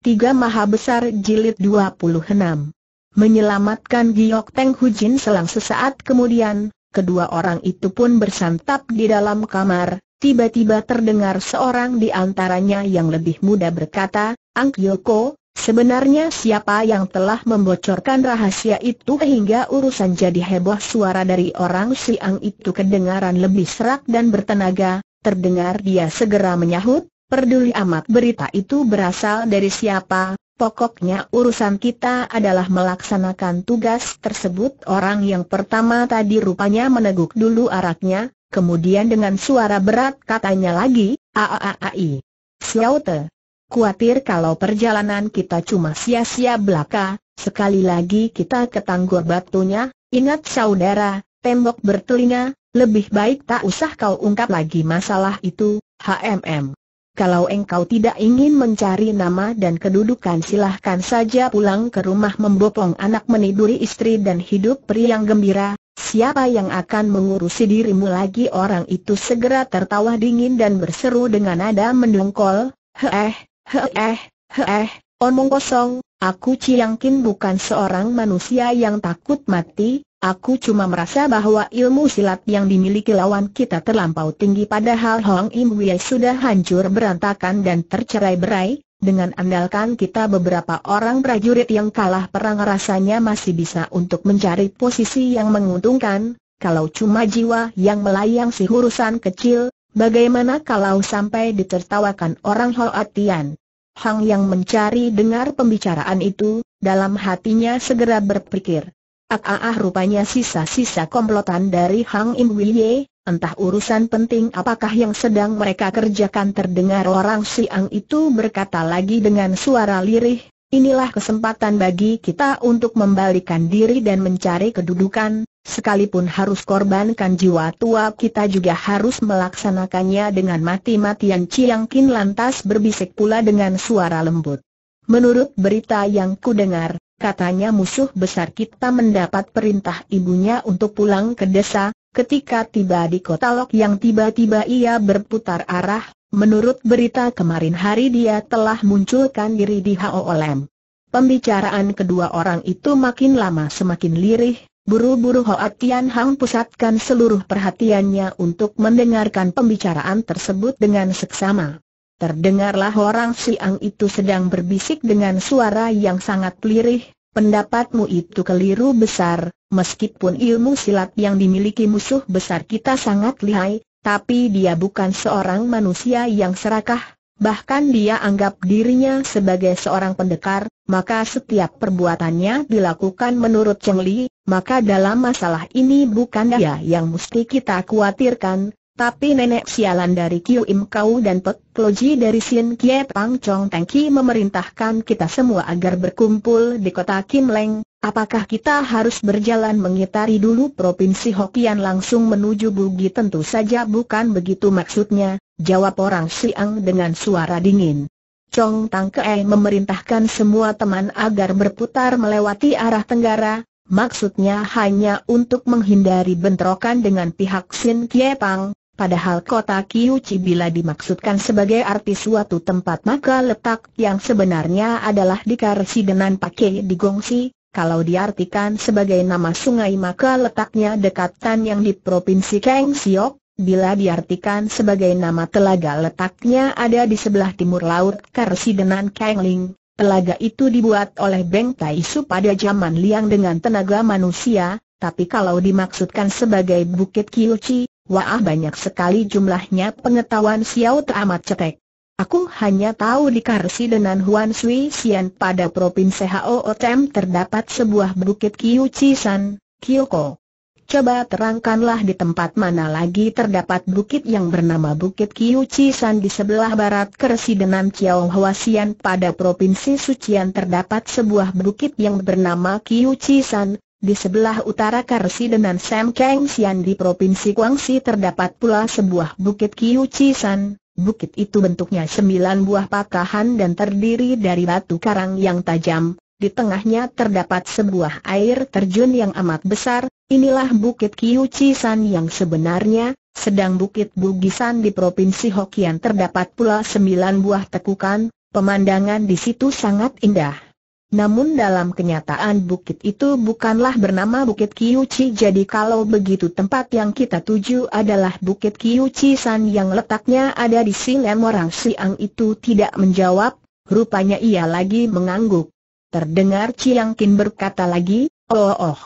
Tiga Maha Besar Jilid 26 Menyelamatkan Giok Teng Hu Jin selang sesaat kemudian, kedua orang itu pun bersantap di dalam kamar, tiba-tiba terdengar seorang di antaranya yang lebih muda berkata, Ang Yoko, sebenarnya siapa yang telah membocorkan rahasia itu hingga urusan jadi heboh suara dari orang siang itu kedengaran lebih serak dan bertenaga, terdengar dia segera menyahut, Peduli amat berita itu berasal dari siapa, pokoknya urusan kita adalah melaksanakan tugas tersebut Orang yang pertama tadi rupanya meneguk dulu araknya, kemudian dengan suara berat katanya lagi, a a a Aaai, te. kuatir kalau perjalanan kita cuma sia-sia belaka, sekali lagi kita ketanggor batunya, ingat saudara, tembok bertelinga, lebih baik tak usah kau ungkap lagi masalah itu, HMM kalau engkau tidak ingin mencari nama dan kedudukan silahkan saja pulang ke rumah membopong anak meniduri istri dan hidup pria yang gembira, siapa yang akan mengurusi dirimu lagi orang itu segera tertawa dingin dan berseru dengan nada mendongkol, heeh, heeh, heeh, omong kosong, aku Ciangkin bukan seorang manusia yang takut mati, Aku cuma merasa bahwa ilmu silat yang dimiliki lawan kita terlampau tinggi padahal Hong Im Wei sudah hancur berantakan dan tercerai-berai, dengan andalkan kita beberapa orang prajurit yang kalah perang rasanya masih bisa untuk mencari posisi yang menguntungkan, kalau cuma jiwa yang melayang si urusan kecil, bagaimana kalau sampai ditertawakan orang Hoatian? Hang yang mencari dengar pembicaraan itu, dalam hatinya segera berpikir, Ah, ah, rupanya sisa-sisa komplotan dari Hang Im Wiye, entah urusan penting apakah yang sedang mereka kerjakan terdengar orang siang itu berkata lagi dengan suara lirih, inilah kesempatan bagi kita untuk membalikan diri dan mencari kedudukan, sekalipun harus korbankan jiwa tua kita juga harus melaksanakannya dengan mati-matian Chiang Kin lantas berbisik pula dengan suara lembut. Menurut berita yang kudengar, Katanya musuh besar kita mendapat perintah ibunya untuk pulang ke desa, ketika tiba di kota Lok yang tiba-tiba ia berputar arah, menurut berita kemarin hari dia telah munculkan diri di HOLM. Pembicaraan kedua orang itu makin lama semakin lirih, buru-buru Hoa Tian Hang pusatkan seluruh perhatiannya untuk mendengarkan pembicaraan tersebut dengan seksama. Terdengarlah orang siang itu sedang berbisik dengan suara yang sangat lirih, pendapatmu itu keliru besar, meskipun ilmu silat yang dimiliki musuh besar kita sangat lihai, tapi dia bukan seorang manusia yang serakah, bahkan dia anggap dirinya sebagai seorang pendekar, maka setiap perbuatannya dilakukan menurut Cheng Li, maka dalam masalah ini bukan dia yang mesti kita khawatirkan, tapi nenek sialan dari Kiu Im Kau dan Pek Kloji dari Sin Kie Pang Chong Teng Ki memerintahkan kita semua agar berkumpul di kota Kim Leng. Apakah kita harus berjalan mengitari dulu provinsi Hokian langsung menuju Bugi? Tentu saja bukan begitu maksudnya, jawab orang Siang dengan suara dingin. Chong Tang Kei memerintahkan semua teman agar berputar melewati arah tenggara, maksudnya hanya untuk menghindari bentrokan dengan pihak Sin Kie Pang, Padahal kota Kiuchi bila dimaksudkan sebagai arti suatu tempat maka letak yang sebenarnya adalah di Karsidenan pakai di Gongsi, kalau diartikan sebagai nama sungai maka letaknya dekatan yang di Provinsi Kengsiok, bila diartikan sebagai nama telaga letaknya ada di sebelah timur laut Karsidenan Kengling. Telaga itu dibuat oleh Beng Taisu pada zaman Liang dengan tenaga manusia, tapi kalau dimaksudkan sebagai Bukit Kiuchi, Wah banyak sekali jumlahnya pengetahuan Xiao teramat cetek. Aku hanya tahu di Karsi dengan Huan Sui Xian pada Provinsi Hao terdapat sebuah bukit Kiu Cisan, Kyoko. Coba terangkanlah di tempat mana lagi terdapat bukit yang bernama Bukit Kiu Cisan di sebelah barat keresidenan dengan Chiao Xian pada Provinsi Sucian terdapat sebuah bukit yang bernama Kiu Cisan. Di sebelah utara Karsi dengan Sam Kang Sian di Provinsi Guangxi terdapat pula sebuah bukit Kiu San. Bukit itu bentuknya sembilan buah patahan dan terdiri dari batu karang yang tajam. Di tengahnya terdapat sebuah air terjun yang amat besar. Inilah bukit Kiu San yang sebenarnya. Sedang bukit Bugisan di Provinsi Hokian terdapat pula sembilan buah tekukan. Pemandangan di situ sangat indah. Namun dalam kenyataan bukit itu bukanlah bernama Bukit Kiyuchi jadi kalau begitu tempat yang kita tuju adalah Bukit Kiyuchi San yang letaknya ada di Silem orang Siang itu tidak menjawab, rupanya ia lagi mengangguk. Terdengar Chiang Kin berkata lagi, oh oh.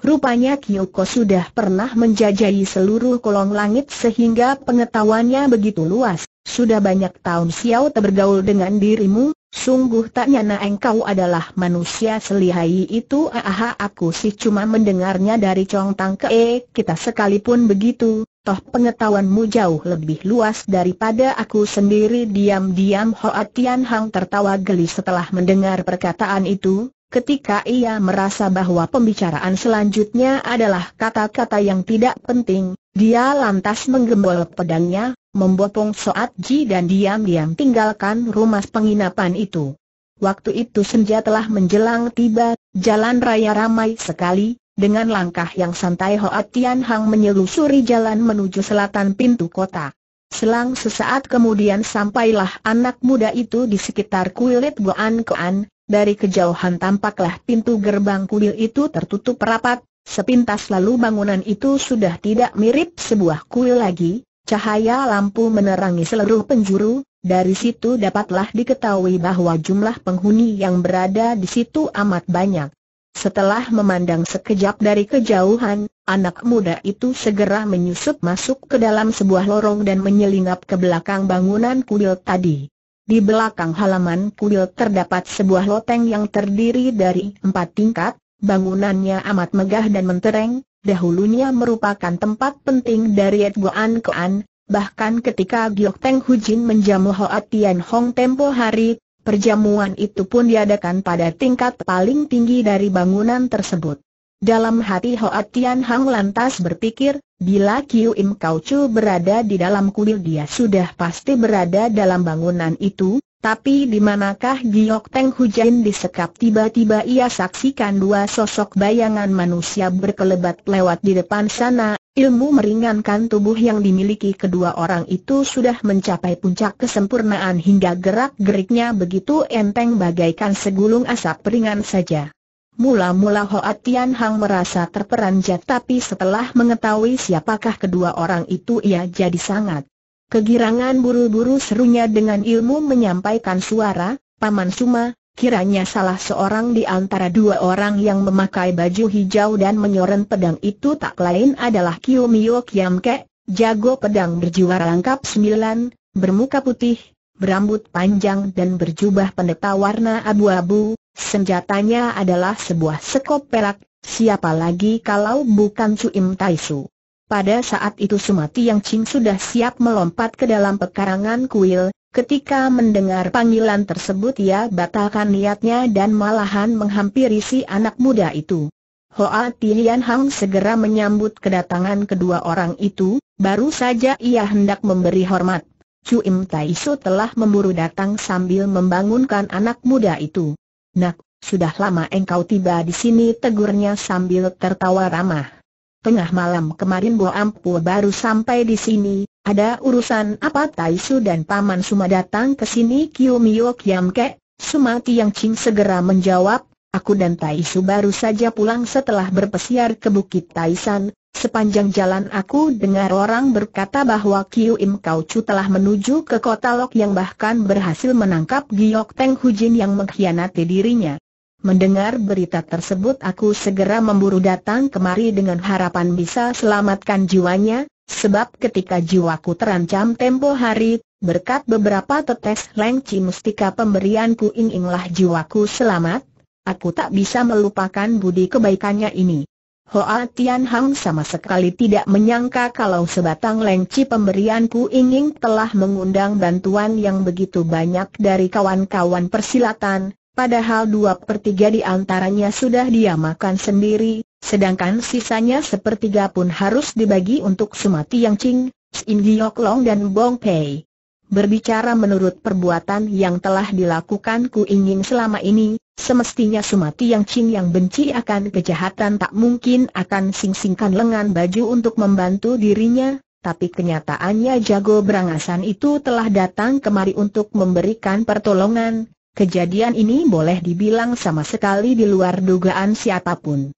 Rupanya Kiyoko sudah pernah menjajahi seluruh kolong langit sehingga pengetahuannya begitu luas. Sudah banyak tahun Xiao bergaul dengan dirimu, Sungguh tak nyana engkau adalah manusia selihai itu Aha aku sih cuma mendengarnya dari Chong Tang ke e, kita sekalipun begitu Toh pengetahuanmu jauh lebih luas daripada aku sendiri Diam-diam Hoa Tian Hang tertawa geli setelah mendengar perkataan itu Ketika ia merasa bahwa pembicaraan selanjutnya adalah kata-kata yang tidak penting dia lantas menggembol pedangnya, membopong Soat Ji dan diam-diam tinggalkan rumah penginapan itu. Waktu itu senja telah menjelang tiba, jalan raya ramai sekali, dengan langkah yang santai Hoat Tian Hang menyelusuri jalan menuju selatan pintu kota. Selang sesaat kemudian sampailah anak muda itu di sekitar kulit Goan Goan, dari kejauhan tampaklah pintu gerbang kuil itu tertutup rapat, Sepintas lalu bangunan itu sudah tidak mirip sebuah kuil lagi, cahaya lampu menerangi seluruh penjuru, dari situ dapatlah diketahui bahwa jumlah penghuni yang berada di situ amat banyak. Setelah memandang sekejap dari kejauhan, anak muda itu segera menyusup masuk ke dalam sebuah lorong dan menyelinap ke belakang bangunan kuil tadi. Di belakang halaman kuil terdapat sebuah loteng yang terdiri dari empat tingkat, Bangunannya amat megah dan mentereng, dahulunya merupakan tempat penting dari Edgoan Koan, bahkan ketika Giok Teng Jin menjamu Hoa Tian Hong tempo hari, perjamuan itu pun diadakan pada tingkat paling tinggi dari bangunan tersebut. Dalam hati Hoa Tian Hang lantas berpikir, bila Kiu Im Kau Chu berada di dalam kuil dia sudah pasti berada dalam bangunan itu, tapi di manakah Giok Teng Hujan disekap tiba-tiba ia saksikan dua sosok bayangan manusia berkelebat lewat di depan sana, ilmu meringankan tubuh yang dimiliki kedua orang itu sudah mencapai puncak kesempurnaan hingga gerak-geriknya begitu enteng bagaikan segulung asap ringan saja. Mula-mula Hoa Tian Hang merasa terperanjat tapi setelah mengetahui siapakah kedua orang itu ia jadi sangat Kegirangan buru-buru serunya dengan ilmu menyampaikan suara, Paman Suma, kiranya salah seorang di antara dua orang yang memakai baju hijau dan menyoren pedang itu tak lain adalah Kiyo Miyo Kiam jago pedang berjiwa lengkap sembilan, bermuka putih, berambut panjang dan berjubah pendeta warna abu-abu, senjatanya adalah sebuah sekop perak, siapa lagi kalau bukan Suim Taisu. Pada saat itu Sumati Yang Ching sudah siap melompat ke dalam pekarangan kuil, ketika mendengar panggilan tersebut ia batalkan niatnya dan malahan menghampiri si anak muda itu. Hoa Tian Hang segera menyambut kedatangan kedua orang itu, baru saja ia hendak memberi hormat. Im Tai Su telah memburu datang sambil membangunkan anak muda itu. Nak, sudah lama engkau tiba di sini tegurnya sambil tertawa ramah. Tengah malam kemarin bu Ampu baru sampai di sini, ada urusan apa Taisu dan Paman Suma datang ke sini Kiu Mio Kiam Ke? Suma Tiang Ching segera menjawab, aku dan Taisu baru saja pulang setelah berpesiar ke Bukit Taisan, sepanjang jalan aku dengar orang berkata bahwa Kiu Im Kau Chu telah menuju ke kota Lok yang bahkan berhasil menangkap Giok Teng Hujin yang mengkhianati dirinya. Mendengar berita tersebut aku segera memburu datang kemari dengan harapan bisa selamatkan jiwanya, sebab ketika jiwaku terancam tempo hari, berkat beberapa tetes lengci mustika pemberianku inginlah jiwaku selamat, aku tak bisa melupakan budi kebaikannya ini. Hoa Tian Hang sama sekali tidak menyangka kalau sebatang lengci pemberianku ingin telah mengundang bantuan yang begitu banyak dari kawan-kawan persilatan, padahal dua per tiga di antaranya sudah dia makan sendiri, sedangkan sisanya sepertiga pun harus dibagi untuk Sumati Yang Ching, Sin Giok Long dan Bong Pei. Berbicara menurut perbuatan yang telah dilakukan Ku Ingin selama ini, semestinya Sumati Yang Ching yang benci akan kejahatan tak mungkin akan sing-singkan lengan baju untuk membantu dirinya, tapi kenyataannya jago berangasan itu telah datang kemari untuk memberikan pertolongan, Kejadian ini boleh dibilang sama sekali di luar dugaan siapapun.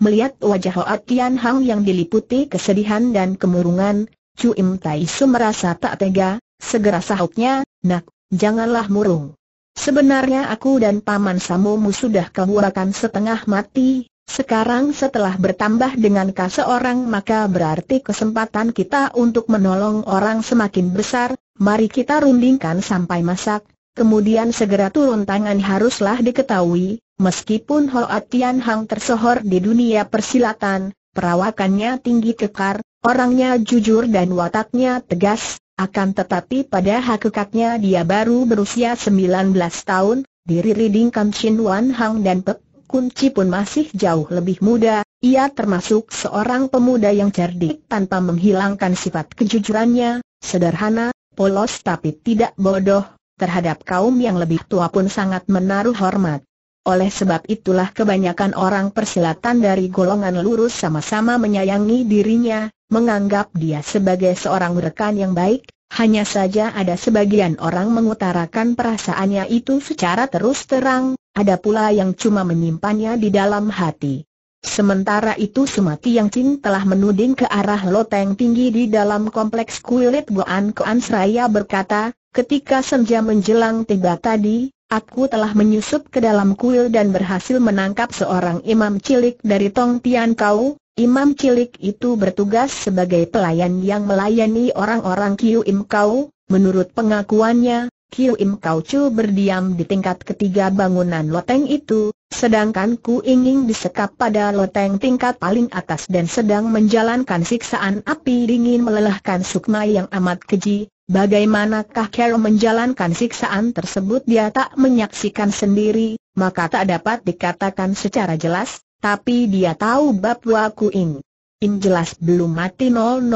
Melihat wajah Hoa Tian Hang yang diliputi kesedihan dan kemurungan, Chu Im Tai Su merasa tak tega, segera sahutnya, nak, janganlah murung. Sebenarnya aku dan Paman Samumu sudah kehuakan setengah mati, sekarang setelah bertambah dengan kau orang maka berarti kesempatan kita untuk menolong orang semakin besar, mari kita rundingkan sampai masak, kemudian segera turun tangan haruslah diketahui, meskipun Hoa Tian Hang tersohor di dunia persilatan, perawakannya tinggi kekar, orangnya jujur dan wataknya tegas, akan tetapi pada hakikatnya dia baru berusia 19 tahun, diri Riding Kam Chin Wan Hang dan Pek Kunci pun masih jauh lebih muda, ia termasuk seorang pemuda yang cerdik tanpa menghilangkan sifat kejujurannya, sederhana, polos tapi tidak bodoh, terhadap kaum yang lebih tua pun sangat menaruh hormat. Oleh sebab itulah kebanyakan orang persilatan dari golongan lurus sama-sama menyayangi dirinya, menganggap dia sebagai seorang rekan yang baik, hanya saja ada sebagian orang mengutarakan perasaannya itu secara terus terang, ada pula yang cuma menyimpannya di dalam hati. Sementara itu Sumati Yang Cing telah menuding ke arah loteng tinggi di dalam kompleks kulit Goan Koan Seraya berkata, Ketika senja menjelang tiba tadi, aku telah menyusup ke dalam kuil dan berhasil menangkap seorang imam cilik dari Tong Tian Kau. Imam cilik itu bertugas sebagai pelayan yang melayani orang-orang Kiu Im Kau. Menurut pengakuannya, Kiu Im Kau Chu berdiam di tingkat ketiga bangunan loteng itu, sedangkan Ku ingin disekap pada loteng tingkat paling atas dan sedang menjalankan siksaan api dingin melelahkan sukma yang amat keji. Bagaimanakah Carol menjalankan siksaan tersebut dia tak menyaksikan sendiri, maka tak dapat dikatakan secara jelas, tapi dia tahu bab waku ing. In jelas belum mati 000000080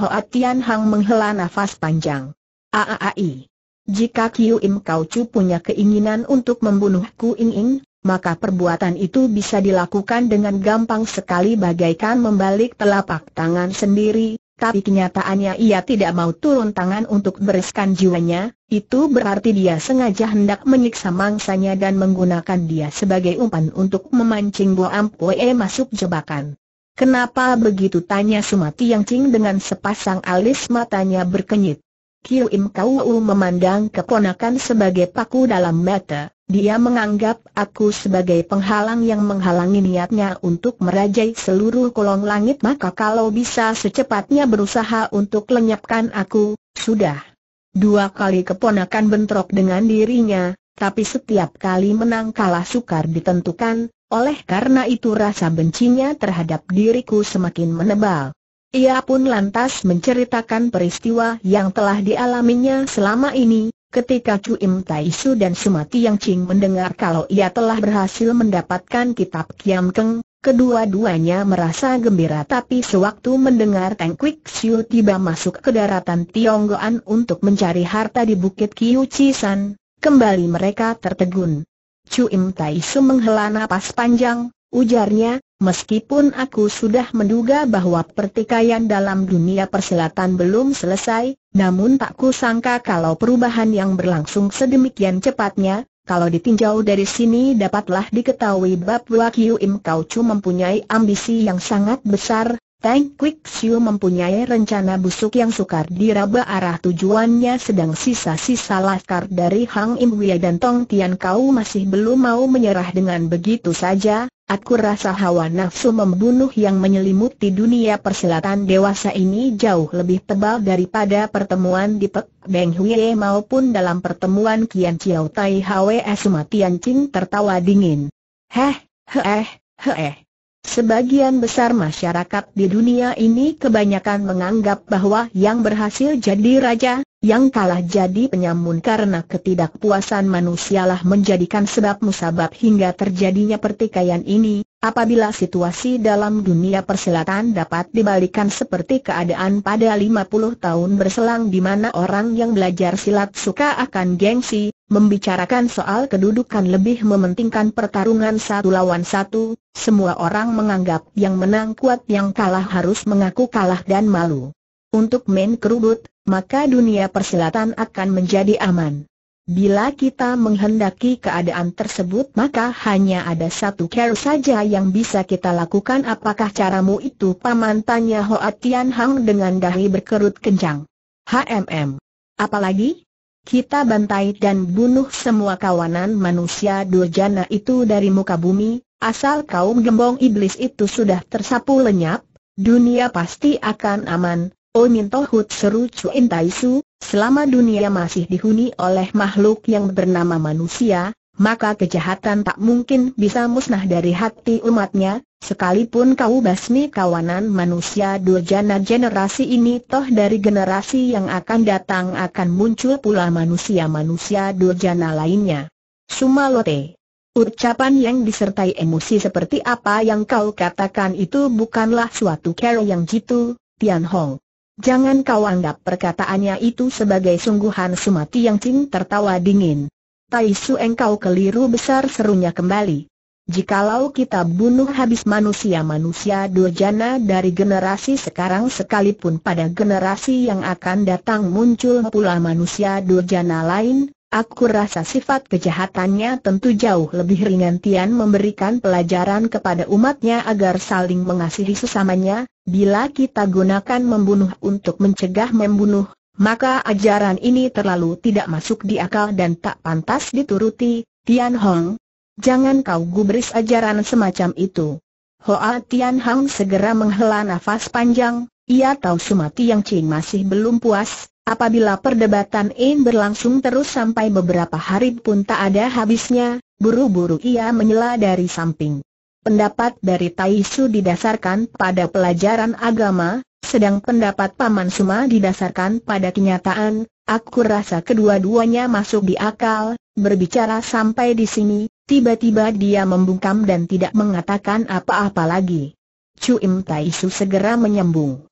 Hoa Tian Hang menghela nafas panjang. Aaai. Jika Kiu Im Kau Chu punya keinginan untuk membunuhku Ku Ing Ing, maka perbuatan itu bisa dilakukan dengan gampang sekali bagaikan membalik telapak tangan sendiri, tapi kenyataannya ia tidak mau turun tangan untuk bereskan jiwanya, itu berarti dia sengaja hendak menyiksa mangsanya dan menggunakan dia sebagai umpan untuk memancing Bo Ampoe masuk jebakan. Kenapa begitu tanya Sumati Yang Cing dengan sepasang alis matanya berkenyit. Kiu Im Kau memandang keponakan sebagai paku dalam mata, dia menganggap aku sebagai penghalang yang menghalangi niatnya untuk merajai seluruh kolong langit maka kalau bisa secepatnya berusaha untuk lenyapkan aku, sudah. Dua kali keponakan bentrok dengan dirinya, tapi setiap kali menang kalah sukar ditentukan, oleh karena itu rasa bencinya terhadap diriku semakin menebal. Ia pun lantas menceritakan peristiwa yang telah dialaminya selama ini, ketika Chu Im Tai Su dan Sumati Yang Ching mendengar kalau ia telah berhasil mendapatkan kitab Kiam Keng, kedua-duanya merasa gembira tapi sewaktu mendengar Teng Kwik Siu tiba masuk ke daratan Tionggoan untuk mencari harta di Bukit Kiu San, kembali mereka tertegun. Chu Im Tai Su menghela napas panjang, ujarnya, meskipun aku sudah menduga bahwa pertikaian dalam dunia persilatan belum selesai, namun tak kusangka kalau perubahan yang berlangsung sedemikian cepatnya, kalau ditinjau dari sini dapatlah diketahui bab Wakiu Im Kau Chu mempunyai ambisi yang sangat besar, Tang quick Siu mempunyai rencana busuk yang sukar diraba arah tujuannya sedang sisa-sisa laskar dari Hang Im Wei dan Tong Tian Kau masih belum mau menyerah dengan begitu saja, Aku rasa hawa nafsu membunuh yang menyelimuti dunia persilatan dewasa ini jauh lebih tebal daripada pertemuan di Pek Beng Hwee maupun dalam pertemuan Kian Chiao Tai Hwe Suma Tian Ching tertawa dingin. Heh, heh, heh. Sebagian besar masyarakat di dunia ini kebanyakan menganggap bahwa yang berhasil jadi raja, yang kalah jadi penyamun karena ketidakpuasan manusialah menjadikan sebab musabab hingga terjadinya pertikaian ini, apabila situasi dalam dunia persilatan dapat dibalikan seperti keadaan pada 50 tahun berselang di mana orang yang belajar silat suka akan gengsi, membicarakan soal kedudukan lebih mementingkan pertarungan satu lawan satu, semua orang menganggap yang menang kuat yang kalah harus mengaku kalah dan malu. Untuk main kerudut, maka dunia persilatan akan menjadi aman. Bila kita menghendaki keadaan tersebut maka hanya ada satu cara saja yang bisa kita lakukan apakah caramu itu paman tanya Hoa Tian Hang dengan dahi berkerut kencang. HMM. Apalagi? Kita bantai dan bunuh semua kawanan manusia durjana itu dari muka bumi, asal kaum gembong iblis itu sudah tersapu lenyap, dunia pasti akan aman, O Min Tohut seru Cuin Tai Su, selama dunia masih dihuni oleh makhluk yang bernama manusia, maka kejahatan tak mungkin bisa musnah dari hati umatnya, sekalipun kau basmi kawanan manusia durjana generasi ini toh dari generasi yang akan datang akan muncul pula manusia-manusia durjana lainnya. Sumalote Ucapan yang disertai emosi seperti apa yang kau katakan itu bukanlah suatu kera yang jitu, Tian Hong. Jangan kau anggap perkataannya itu sebagai sungguhan sumati yang Cing tertawa dingin. Tai Su engkau keliru besar serunya kembali. Jikalau kita bunuh habis manusia-manusia durjana dari generasi sekarang sekalipun pada generasi yang akan datang muncul pula manusia durjana lain, Aku rasa sifat kejahatannya tentu jauh lebih ringan Tian memberikan pelajaran kepada umatnya agar saling mengasihi sesamanya, bila kita gunakan membunuh untuk mencegah membunuh, maka ajaran ini terlalu tidak masuk di akal dan tak pantas dituruti, Tian Hong. Jangan kau gubris ajaran semacam itu. Hoa Tian Hong segera menghela nafas panjang, ia tahu Sumati yang Cing masih belum puas, apabila perdebatan ini berlangsung terus sampai beberapa hari pun tak ada habisnya, buru-buru ia menyela dari samping. Pendapat dari Tai Su didasarkan pada pelajaran agama, sedang pendapat Paman Suma didasarkan pada kenyataan, aku rasa kedua-duanya masuk di akal, berbicara sampai di sini, tiba-tiba dia membungkam dan tidak mengatakan apa-apa lagi. Chu Im Taisu segera menyambung.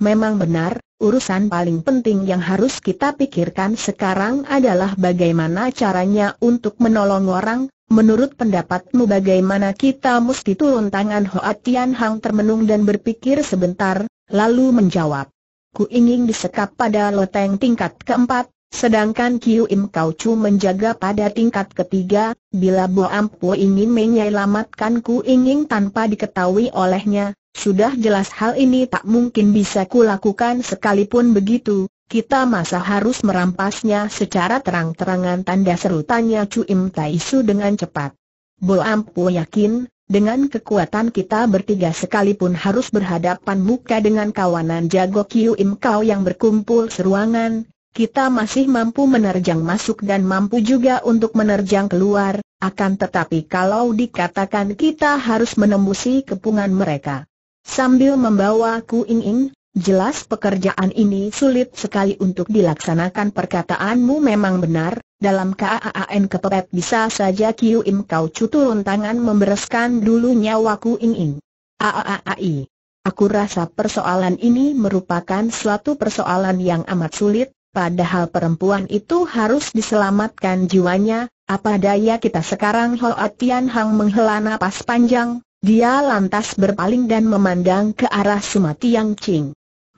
Memang benar, urusan paling penting yang harus kita pikirkan sekarang adalah bagaimana caranya untuk menolong orang, menurut pendapatmu bagaimana kita mesti turun tangan Hoa Tian Hang termenung dan berpikir sebentar, lalu menjawab. Ku ingin disekap pada loteng tingkat keempat, Sedangkan Kiu Im Kau Chu menjaga pada tingkat ketiga, bila Bo Ampu ingin menyelamatkan Ku Ingin tanpa diketahui olehnya, sudah jelas hal ini tak mungkin bisa kulakukan sekalipun begitu, kita masa harus merampasnya secara terang-terangan tanda seru tanya Chu Im Tai Su dengan cepat. Bo Ampu yakin, dengan kekuatan kita bertiga sekalipun harus berhadapan muka dengan kawanan jago Kiu Im Kau yang berkumpul seruangan, kita masih mampu menerjang masuk dan mampu juga untuk menerjang keluar, akan tetapi kalau dikatakan kita harus menembusi kepungan mereka. Sambil membawa ku ing jelas pekerjaan ini sulit sekali untuk dilaksanakan perkataanmu memang benar, dalam KAAN kepepet bisa saja Kiu Im Kau Cuturun tangan membereskan dulu nyawa ku ing Aaai. Aku rasa persoalan ini merupakan suatu persoalan yang amat sulit, Padahal perempuan itu harus diselamatkan jiwanya, apa daya kita sekarang Hoa Tian Hang menghela napas panjang, dia lantas berpaling dan memandang ke arah Sumati Yang Ching.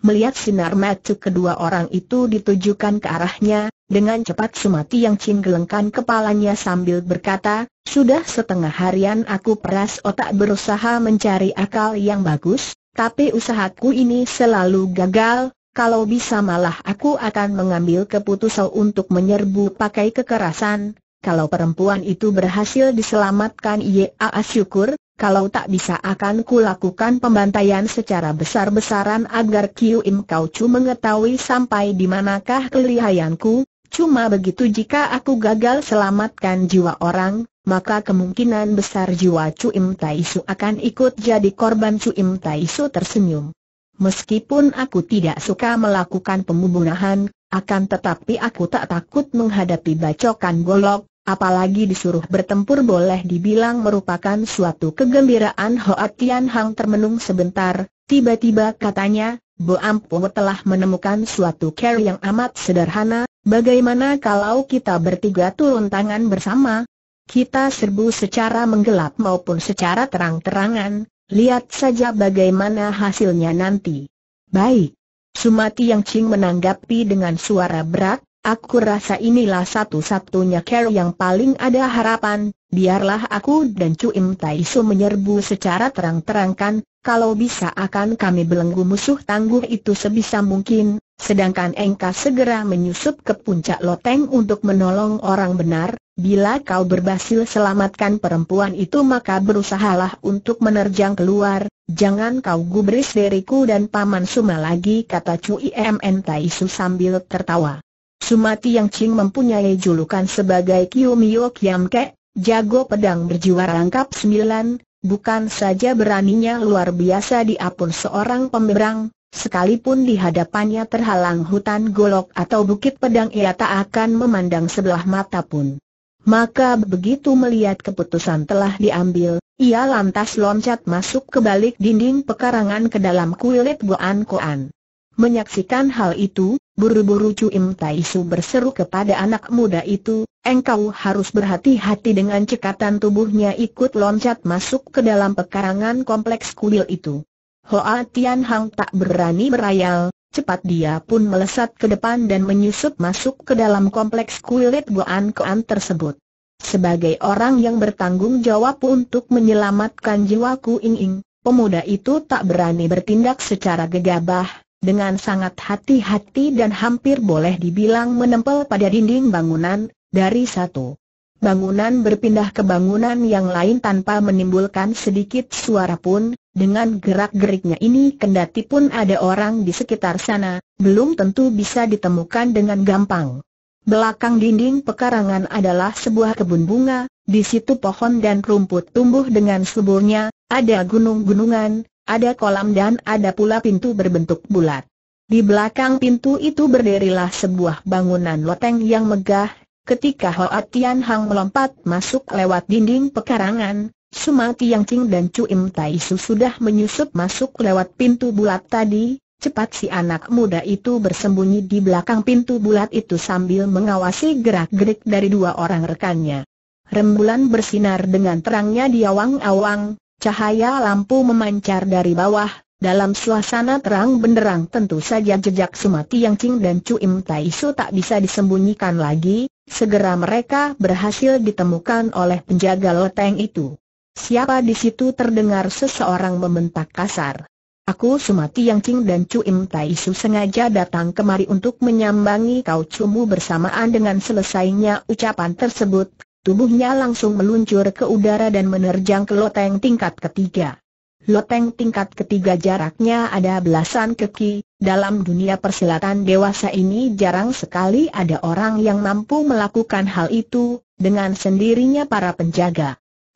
Melihat sinar mata kedua orang itu ditujukan ke arahnya, dengan cepat Sumati yang gelengkan kepalanya sambil berkata, Sudah setengah harian aku peras otak berusaha mencari akal yang bagus, tapi usahaku ini selalu gagal, kalau bisa malah aku akan mengambil keputusan untuk menyerbu pakai kekerasan, kalau perempuan itu berhasil diselamatkan ia ya, ah, syukur, kalau tak bisa akan kulakukan pembantaian secara besar-besaran agar Kiu Im Kau Chu mengetahui sampai di manakah kelihayanku, cuma begitu jika aku gagal selamatkan jiwa orang, maka kemungkinan besar jiwa Chu Im Tai Su akan ikut jadi korban Chu Im Tai Su tersenyum. Meskipun aku tidak suka melakukan pembunuhan, akan tetapi aku tak takut menghadapi bacokan golok, apalagi disuruh bertempur boleh dibilang merupakan suatu kegembiraan Hoa Tian Hang termenung sebentar, tiba-tiba katanya, Bo Ampo telah menemukan suatu care yang amat sederhana, bagaimana kalau kita bertiga turun tangan bersama? Kita serbu secara menggelap maupun secara terang-terangan, Lihat saja bagaimana hasilnya nanti. Baik. Sumati Yang Ching menanggapi dengan suara berat, aku rasa inilah satu-satunya care yang paling ada harapan, biarlah aku dan Chu Im Tai Su menyerbu secara terang-terangkan, kalau bisa akan kami belenggu musuh tangguh itu sebisa mungkin, sedangkan Engka segera menyusup ke puncak loteng untuk menolong orang benar, Bila kau berhasil selamatkan perempuan itu maka berusahalah untuk menerjang keluar, jangan kau gubris diriku dan Paman Suma lagi kata Cui MN Taisu sambil tertawa. Sumati Yang cing mempunyai julukan sebagai Mio Kiam Ke, jago pedang berjiwa rangkap sembilan, bukan saja beraninya luar biasa diapun seorang pemberang, Sekalipun di hadapannya terhalang hutan golok atau bukit pedang ia tak akan memandang sebelah mata pun. Maka begitu melihat keputusan telah diambil, ia lantas loncat masuk ke balik dinding pekarangan ke dalam kulit Goan Koan. Menyaksikan hal itu, buru-buru Im Tai Su berseru kepada anak muda itu, engkau harus berhati-hati dengan cekatan tubuhnya ikut loncat masuk ke dalam pekarangan kompleks kuil itu. Hoa Tian Hang tak berani berayal, Cepat dia pun melesat ke depan dan menyusup masuk ke dalam kompleks kulit Goan Koan tersebut. Sebagai orang yang bertanggung jawab untuk menyelamatkan jiwaku, Ku Ing Ing, pemuda itu tak berani bertindak secara gegabah, dengan sangat hati-hati dan hampir boleh dibilang menempel pada dinding bangunan, dari satu bangunan berpindah ke bangunan yang lain tanpa menimbulkan sedikit suara pun, dengan gerak-geriknya ini kendati pun ada orang di sekitar sana, belum tentu bisa ditemukan dengan gampang. Belakang dinding pekarangan adalah sebuah kebun bunga, di situ pohon dan rumput tumbuh dengan suburnya, ada gunung-gunungan, ada kolam dan ada pula pintu berbentuk bulat. Di belakang pintu itu berdirilah sebuah bangunan loteng yang megah, ketika Hoa Tian Hang melompat masuk lewat dinding pekarangan, Sumati Yang Cing dan Cuim Tai Su sudah menyusup masuk lewat pintu bulat tadi, cepat si anak muda itu bersembunyi di belakang pintu bulat itu sambil mengawasi gerak-gerik dari dua orang rekannya. Rembulan bersinar dengan terangnya di awang-awang, cahaya lampu memancar dari bawah, dalam suasana terang benderang tentu saja jejak Sumati Yang Cing dan Cuim Tai Su tak bisa disembunyikan lagi, segera mereka berhasil ditemukan oleh penjaga loteng itu. Siapa di situ terdengar seseorang membentak kasar. Aku Sumati Yang Cing dan Chu Im Tai Su sengaja datang kemari untuk menyambangi kau Cumu bersamaan dengan selesainya ucapan tersebut, tubuhnya langsung meluncur ke udara dan menerjang ke loteng tingkat ketiga. Loteng tingkat ketiga jaraknya ada belasan keki, dalam dunia persilatan dewasa ini jarang sekali ada orang yang mampu melakukan hal itu, dengan sendirinya para penjaga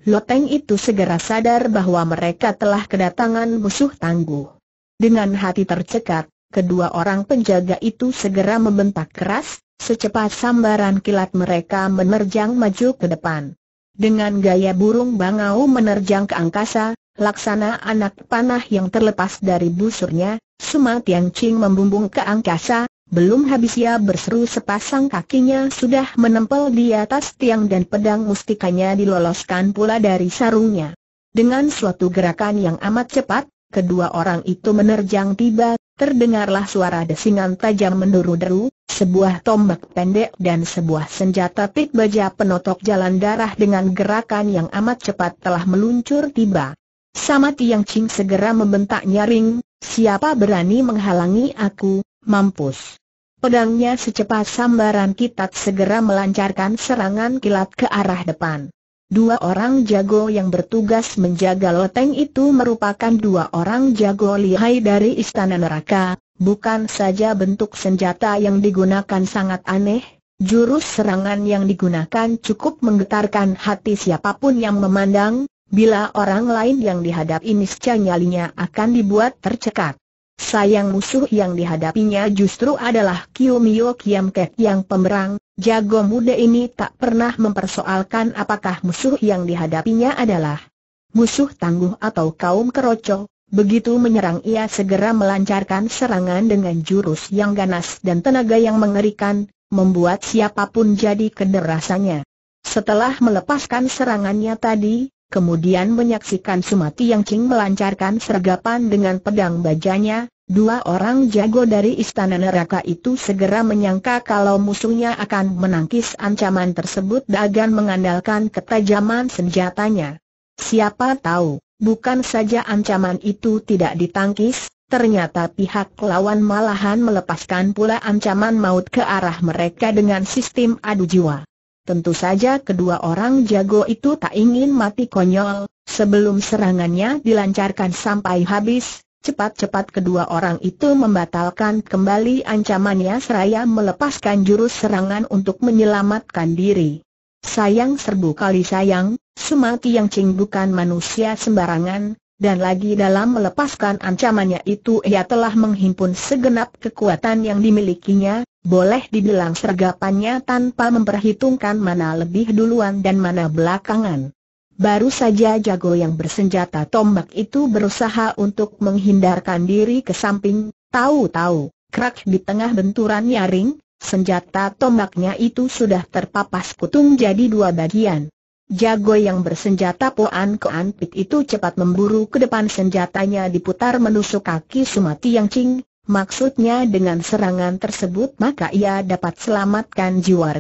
Loteng itu segera sadar bahwa mereka telah kedatangan musuh tangguh. Dengan hati tercekat, kedua orang penjaga itu segera membentak keras, secepat sambaran kilat mereka menerjang maju ke depan. Dengan gaya burung bangau menerjang ke angkasa, laksana anak panah yang terlepas dari busurnya, Sumat Yang Ching membumbung ke angkasa, belum habis ia berseru sepasang kakinya sudah menempel di atas tiang dan pedang mustikanya diloloskan pula dari sarungnya. Dengan suatu gerakan yang amat cepat, kedua orang itu menerjang tiba, terdengarlah suara desingan tajam menduru deru sebuah tombak pendek dan sebuah senjata tip baja penotok jalan darah dengan gerakan yang amat cepat telah meluncur tiba. Sama Tiang cing segera membentak nyaring, siapa berani menghalangi aku, mampus. Pedangnya secepat sambaran kitat segera melancarkan serangan kilat ke arah depan. Dua orang jago yang bertugas menjaga loteng itu merupakan dua orang jago lihai dari Istana Neraka, bukan saja bentuk senjata yang digunakan sangat aneh, jurus serangan yang digunakan cukup menggetarkan hati siapapun yang memandang, bila orang lain yang dihadap ini nyalinya akan dibuat tercekat. Sayang musuh yang dihadapinya justru adalah Kiu Mio Kiam Kek yang pemberang, jago muda ini tak pernah mempersoalkan apakah musuh yang dihadapinya adalah musuh tangguh atau kaum keroco. Begitu menyerang ia segera melancarkan serangan dengan jurus yang ganas dan tenaga yang mengerikan, membuat siapapun jadi kederasannya. Setelah melepaskan serangannya tadi, kemudian menyaksikan Sumati Yang Qing melancarkan sergapan dengan pedang bajanya, dua orang jago dari istana neraka itu segera menyangka kalau musuhnya akan menangkis ancaman tersebut dengan mengandalkan ketajaman senjatanya. Siapa tahu, bukan saja ancaman itu tidak ditangkis, Ternyata pihak lawan malahan melepaskan pula ancaman maut ke arah mereka dengan sistem adu jiwa. Tentu saja kedua orang jago itu tak ingin mati konyol, sebelum serangannya dilancarkan sampai habis, cepat-cepat kedua orang itu membatalkan kembali ancamannya seraya melepaskan jurus serangan untuk menyelamatkan diri. Sayang serbu kali sayang, semati Yang Cing bukan manusia sembarangan, dan lagi dalam melepaskan ancamannya itu ia telah menghimpun segenap kekuatan yang dimilikinya, boleh dibilang sergapannya tanpa memperhitungkan mana lebih duluan dan mana belakangan. Baru saja jago yang bersenjata tombak itu berusaha untuk menghindarkan diri ke samping, tahu-tahu, krak di tengah benturan nyaring, senjata tombaknya itu sudah terpapas putung jadi dua bagian. Jago yang bersenjata Poan Koan Pit itu cepat memburu ke depan senjatanya diputar menusuk kaki Sumati Yang Ching, maksudnya dengan serangan tersebut maka ia dapat selamatkan jiwa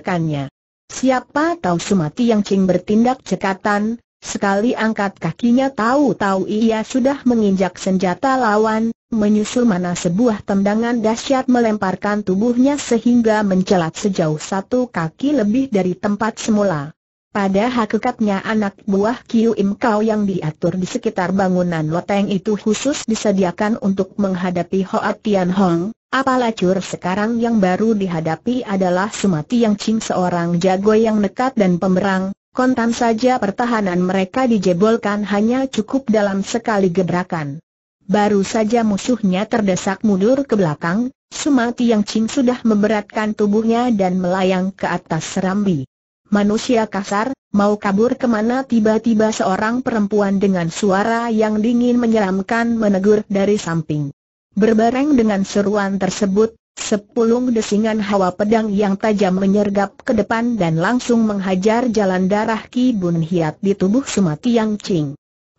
Siapa tahu Sumati Yang Ching bertindak cekatan, sekali angkat kakinya tahu-tahu ia sudah menginjak senjata lawan, menyusul mana sebuah tendangan dahsyat melemparkan tubuhnya sehingga mencelat sejauh satu kaki lebih dari tempat semula. Pada hakikatnya anak buah Kiu Im Kau yang diatur di sekitar bangunan loteng itu khusus disediakan untuk menghadapi Hoa Tian Hong, apalacur sekarang yang baru dihadapi adalah Sumati Yang Ching seorang jago yang nekat dan pemberang. kontan saja pertahanan mereka dijebolkan hanya cukup dalam sekali gebrakan. Baru saja musuhnya terdesak mundur ke belakang, Sumati Yang Ching sudah memberatkan tubuhnya dan melayang ke atas serambi. Manusia kasar, mau kabur kemana tiba-tiba seorang perempuan dengan suara yang dingin menyeramkan menegur dari samping. Berbareng dengan seruan tersebut, sepulung desingan hawa pedang yang tajam menyergap ke depan dan langsung menghajar jalan darah Ki Bun Hiat di tubuh Sumati Yang Ching.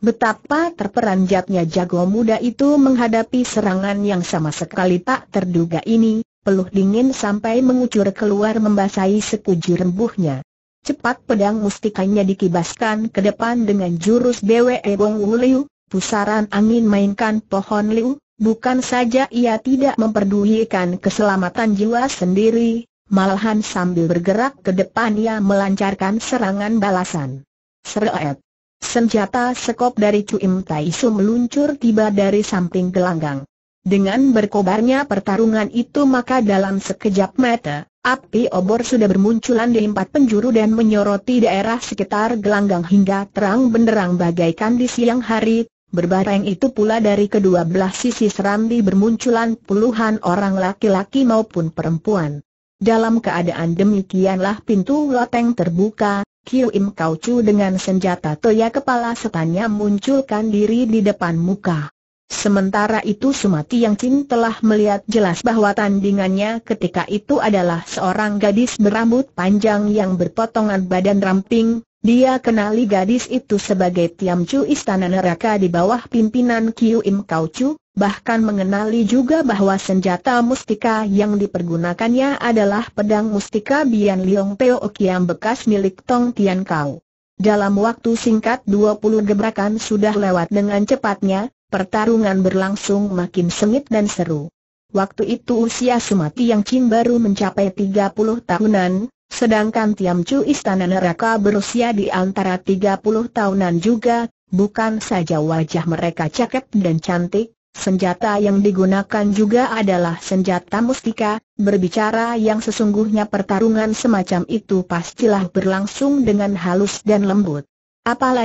Betapa terperanjatnya jago muda itu menghadapi serangan yang sama sekali tak terduga ini, peluh dingin sampai mengucur keluar membasahi sekujur rembuhnya. Cepat pedang mustikanya dikibaskan ke depan dengan jurus BWE Bong Wu Liu, pusaran angin mainkan pohon liu, bukan saja ia tidak memperdulikan keselamatan jiwa sendiri, malahan sambil bergerak ke depan ia melancarkan serangan balasan. Seret. Senjata sekop dari Cuim Tai Su meluncur tiba dari samping gelanggang. Dengan berkobarnya pertarungan itu maka dalam sekejap mata, Api obor sudah bermunculan di empat penjuru dan menyoroti daerah sekitar gelanggang hingga terang benderang bagaikan di siang hari. Berbareng itu pula dari kedua belah sisi serambi bermunculan puluhan orang laki-laki maupun perempuan. Dalam keadaan demikianlah pintu loteng terbuka, Kiu Im Kau Chu dengan senjata toya kepala setannya munculkan diri di depan muka. Sementara itu Sumati Yang Chin telah melihat jelas bahwa tandingannya ketika itu adalah seorang gadis berambut panjang yang berpotongan badan ramping, dia kenali gadis itu sebagai Tiam Chu Istana Neraka di bawah pimpinan Kiu Im Kau Chu, bahkan mengenali juga bahwa senjata mustika yang dipergunakannya adalah pedang mustika Bian Liong Teo Kiam bekas milik Tong Tian Kau. Dalam waktu singkat 20 gebrakan sudah lewat dengan cepatnya, pertarungan berlangsung makin sengit dan seru. Waktu itu usia Sumati yang Chin baru mencapai 30 tahunan, sedangkan Tiam Chu Istana Neraka berusia di antara 30 tahunan juga, bukan saja wajah mereka cakep dan cantik, Senjata yang digunakan juga adalah senjata mustika, berbicara yang sesungguhnya pertarungan semacam itu pastilah berlangsung dengan halus dan lembut.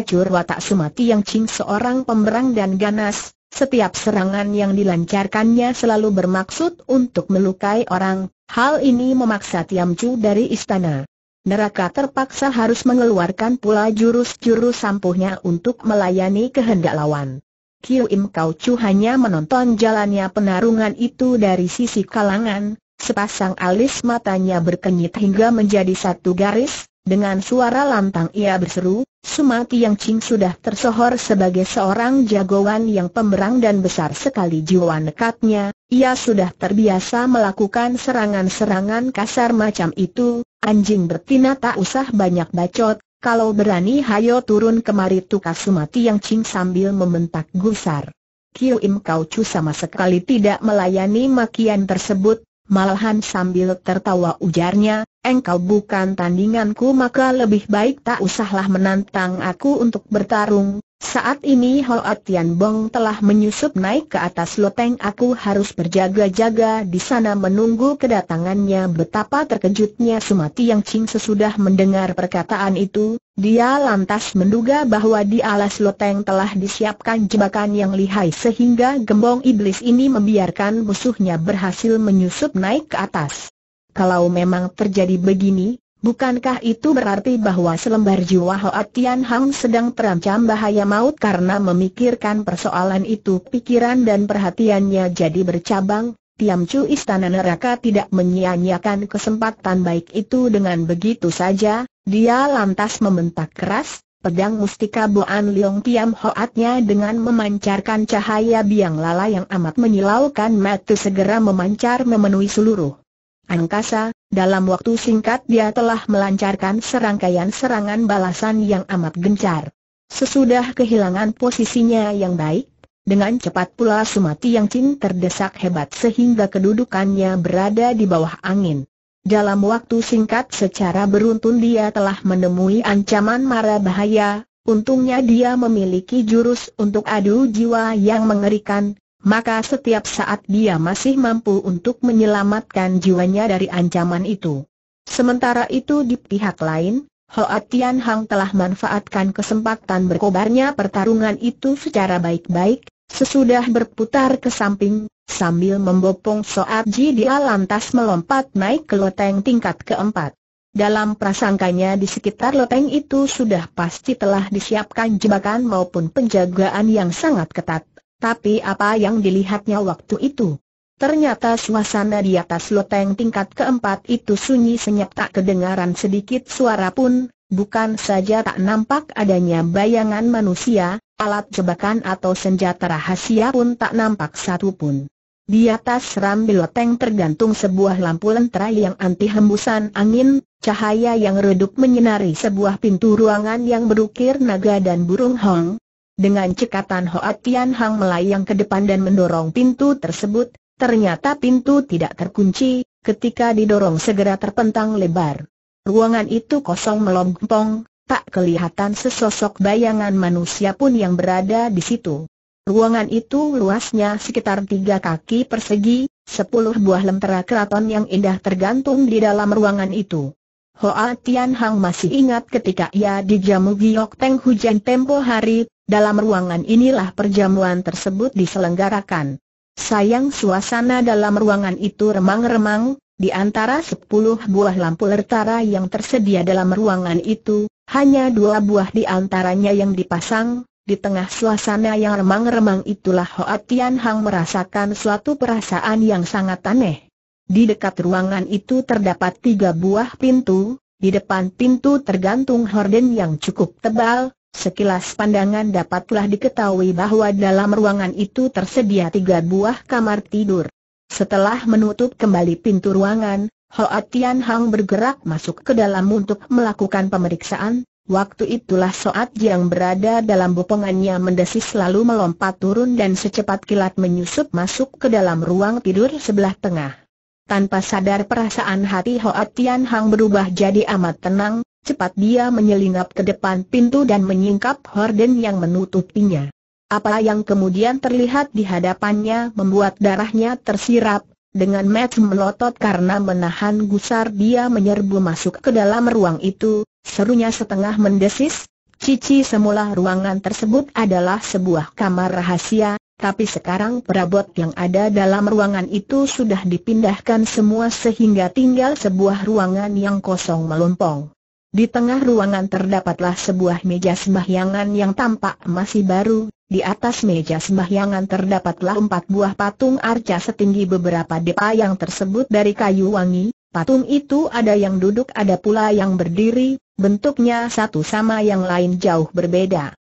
Cur watak sumati yang cing seorang pemberang dan ganas, setiap serangan yang dilancarkannya selalu bermaksud untuk melukai orang, hal ini memaksa Tiam Chu dari istana. Neraka terpaksa harus mengeluarkan pula jurus-jurus sampuhnya untuk melayani kehendak lawan. Kiu Im Kau Chu hanya menonton jalannya penarungan itu dari sisi kalangan, sepasang alis matanya berkenyit hingga menjadi satu garis, dengan suara lantang ia berseru, Sumati Yang Ching sudah tersohor sebagai seorang jagoan yang pemberang dan besar sekali jiwa nekatnya, ia sudah terbiasa melakukan serangan-serangan kasar macam itu, anjing betina tak usah banyak bacot, kalau berani hayo turun kemari tukas sumati yang cing sambil membentak gusar. Kiu Im Kau cu sama sekali tidak melayani makian tersebut, Malahan sambil tertawa ujarnya, engkau bukan tandinganku maka lebih baik tak usahlah menantang aku untuk bertarung. Saat ini Hoa Tian Bong telah menyusup naik ke atas loteng aku harus berjaga-jaga di sana menunggu kedatangannya betapa terkejutnya Sumati Yang Ching sesudah mendengar perkataan itu, dia lantas menduga bahwa di alas loteng telah disiapkan jebakan yang lihai sehingga gembong iblis ini membiarkan musuhnya berhasil menyusup naik ke atas. Kalau memang terjadi begini, bukankah itu berarti bahwa selembar jiwa Hoa Tian Hang sedang terancam bahaya maut karena memikirkan persoalan itu pikiran dan perhatiannya jadi bercabang? Tiam Chu Istana Neraka tidak menyia-nyiakan kesempatan baik itu dengan begitu saja, dia lantas membentak keras, pedang mustika Boan Leong Piam Hoatnya dengan memancarkan cahaya biang lala yang amat menyilaukan mata segera memancar memenuhi seluruh angkasa, dalam waktu singkat dia telah melancarkan serangkaian serangan balasan yang amat gencar. Sesudah kehilangan posisinya yang baik, dengan cepat pula Sumati Yang Chin terdesak hebat sehingga kedudukannya berada di bawah angin. Dalam waktu singkat secara beruntun dia telah menemui ancaman mara bahaya, untungnya dia memiliki jurus untuk adu jiwa yang mengerikan, maka setiap saat dia masih mampu untuk menyelamatkan jiwanya dari ancaman itu. Sementara itu di pihak lain, Hoa Tian Hang telah manfaatkan kesempatan berkobarnya pertarungan itu secara baik-baik, Sesudah berputar ke samping, sambil membopong Soat Ji dia lantas melompat naik ke loteng tingkat keempat. Dalam prasangkanya di sekitar loteng itu sudah pasti telah disiapkan jebakan maupun penjagaan yang sangat ketat. Tapi apa yang dilihatnya waktu itu? Ternyata suasana di atas loteng tingkat keempat itu sunyi senyap tak kedengaran sedikit suara pun, Bukan saja tak nampak adanya bayangan manusia, alat jebakan atau senjata rahasia pun tak nampak satupun. Di atas rambi loteng tergantung sebuah lampu lentera yang anti hembusan angin, cahaya yang redup menyinari sebuah pintu ruangan yang berukir naga dan burung hong. Dengan cekatan Hoa Tian Hang melayang ke depan dan mendorong pintu tersebut, ternyata pintu tidak terkunci, ketika didorong segera terpentang lebar. Ruangan itu kosong melompong, tak kelihatan sesosok bayangan manusia pun yang berada di situ. Ruangan itu luasnya sekitar tiga kaki persegi, sepuluh buah lentera keraton yang indah tergantung di dalam ruangan itu. Hoa Tian Hang masih ingat ketika ia dijamu Giok Teng hujan tempo hari, dalam ruangan inilah perjamuan tersebut diselenggarakan. Sayang suasana dalam ruangan itu remang-remang, di antara sepuluh buah lampu lertara yang tersedia dalam ruangan itu, hanya dua buah di antaranya yang dipasang, di tengah suasana yang remang-remang itulah Hoa Tian Hang merasakan suatu perasaan yang sangat aneh. Di dekat ruangan itu terdapat tiga buah pintu, di depan pintu tergantung horden yang cukup tebal, Sekilas pandangan dapatlah diketahui bahwa dalam ruangan itu tersedia tiga buah kamar tidur. Setelah menutup kembali pintu ruangan, Hoa Tian Hang bergerak masuk ke dalam untuk melakukan pemeriksaan. Waktu itulah Soat yang berada dalam bopongannya mendesis lalu melompat turun dan secepat kilat menyusup masuk ke dalam ruang tidur sebelah tengah. Tanpa sadar perasaan hati Hoa Tian Hang berubah jadi amat tenang, cepat dia menyelinap ke depan pintu dan menyingkap horden yang menutupinya. Apa yang kemudian terlihat di hadapannya membuat darahnya tersirap, dengan match melotot karena menahan gusar dia menyerbu masuk ke dalam ruang itu, serunya setengah mendesis, Cici semula ruangan tersebut adalah sebuah kamar rahasia, tapi sekarang perabot yang ada dalam ruangan itu sudah dipindahkan semua sehingga tinggal sebuah ruangan yang kosong melompong. Di tengah ruangan terdapatlah sebuah meja sembahyangan yang tampak masih baru, di atas meja sembahyangan terdapatlah empat buah patung arca setinggi beberapa depa yang tersebut dari kayu wangi, patung itu ada yang duduk ada pula yang berdiri, bentuknya satu sama yang lain jauh berbeda.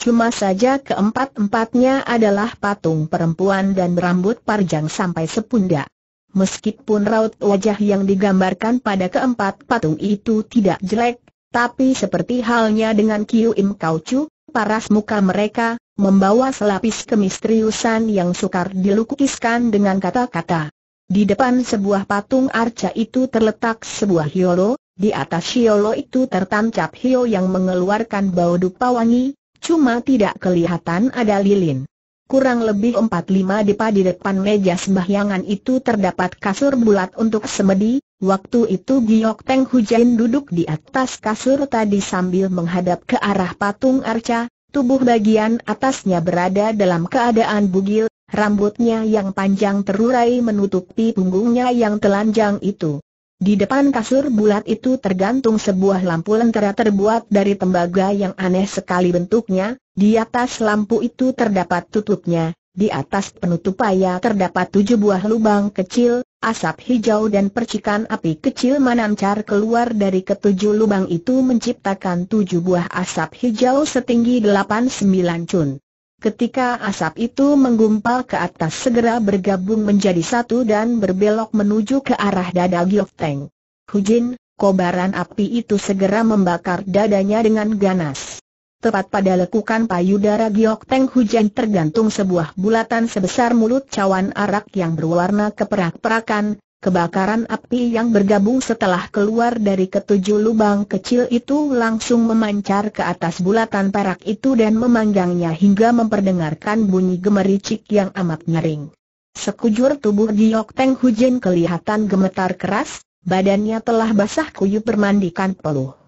Cuma saja keempat-empatnya adalah patung perempuan dan berambut parjang sampai sepundak. Meskipun raut wajah yang digambarkan pada keempat patung itu tidak jelek, tapi seperti halnya dengan Kiu Im Kau Chu, paras muka mereka, membawa selapis kemistriusan yang sukar dilukiskan dengan kata-kata. Di depan sebuah patung arca itu terletak sebuah hiolo, di atas hiolo itu tertancap hio yang mengeluarkan bau dupa wangi, cuma tidak kelihatan ada lilin. Kurang lebih empat lima depa di depan meja sembahyangan itu terdapat kasur bulat untuk semedi, Waktu itu Giok Peng Hujain duduk di atas kasur tadi sambil menghadap ke arah patung arca, tubuh bagian atasnya berada dalam keadaan bugil, rambutnya yang panjang terurai menutupi punggungnya yang telanjang itu. Di depan kasur bulat itu tergantung sebuah lampu lentera terbuat dari tembaga yang aneh sekali bentuknya, di atas lampu itu terdapat tutupnya, di atas penutup ayah terdapat tujuh buah lubang kecil, asap hijau dan percikan api kecil menancar keluar dari ketujuh lubang itu menciptakan tujuh buah asap hijau setinggi delapan sembilan cun. Ketika asap itu menggumpal ke atas segera bergabung menjadi satu dan berbelok menuju ke arah dada Giok Teng. Hujin, kobaran api itu segera membakar dadanya dengan ganas. Tepat pada lekukan payudara Giok Teng Hujan tergantung sebuah bulatan sebesar mulut cawan arak yang berwarna keperak-perakan, kebakaran api yang bergabung setelah keluar dari ketujuh lubang kecil itu langsung memancar ke atas bulatan perak itu dan memanggangnya hingga memperdengarkan bunyi gemericik yang amat nyering. Sekujur tubuh Giok Teng Hujan kelihatan gemetar keras, badannya telah basah kuyup bermandikan peluh.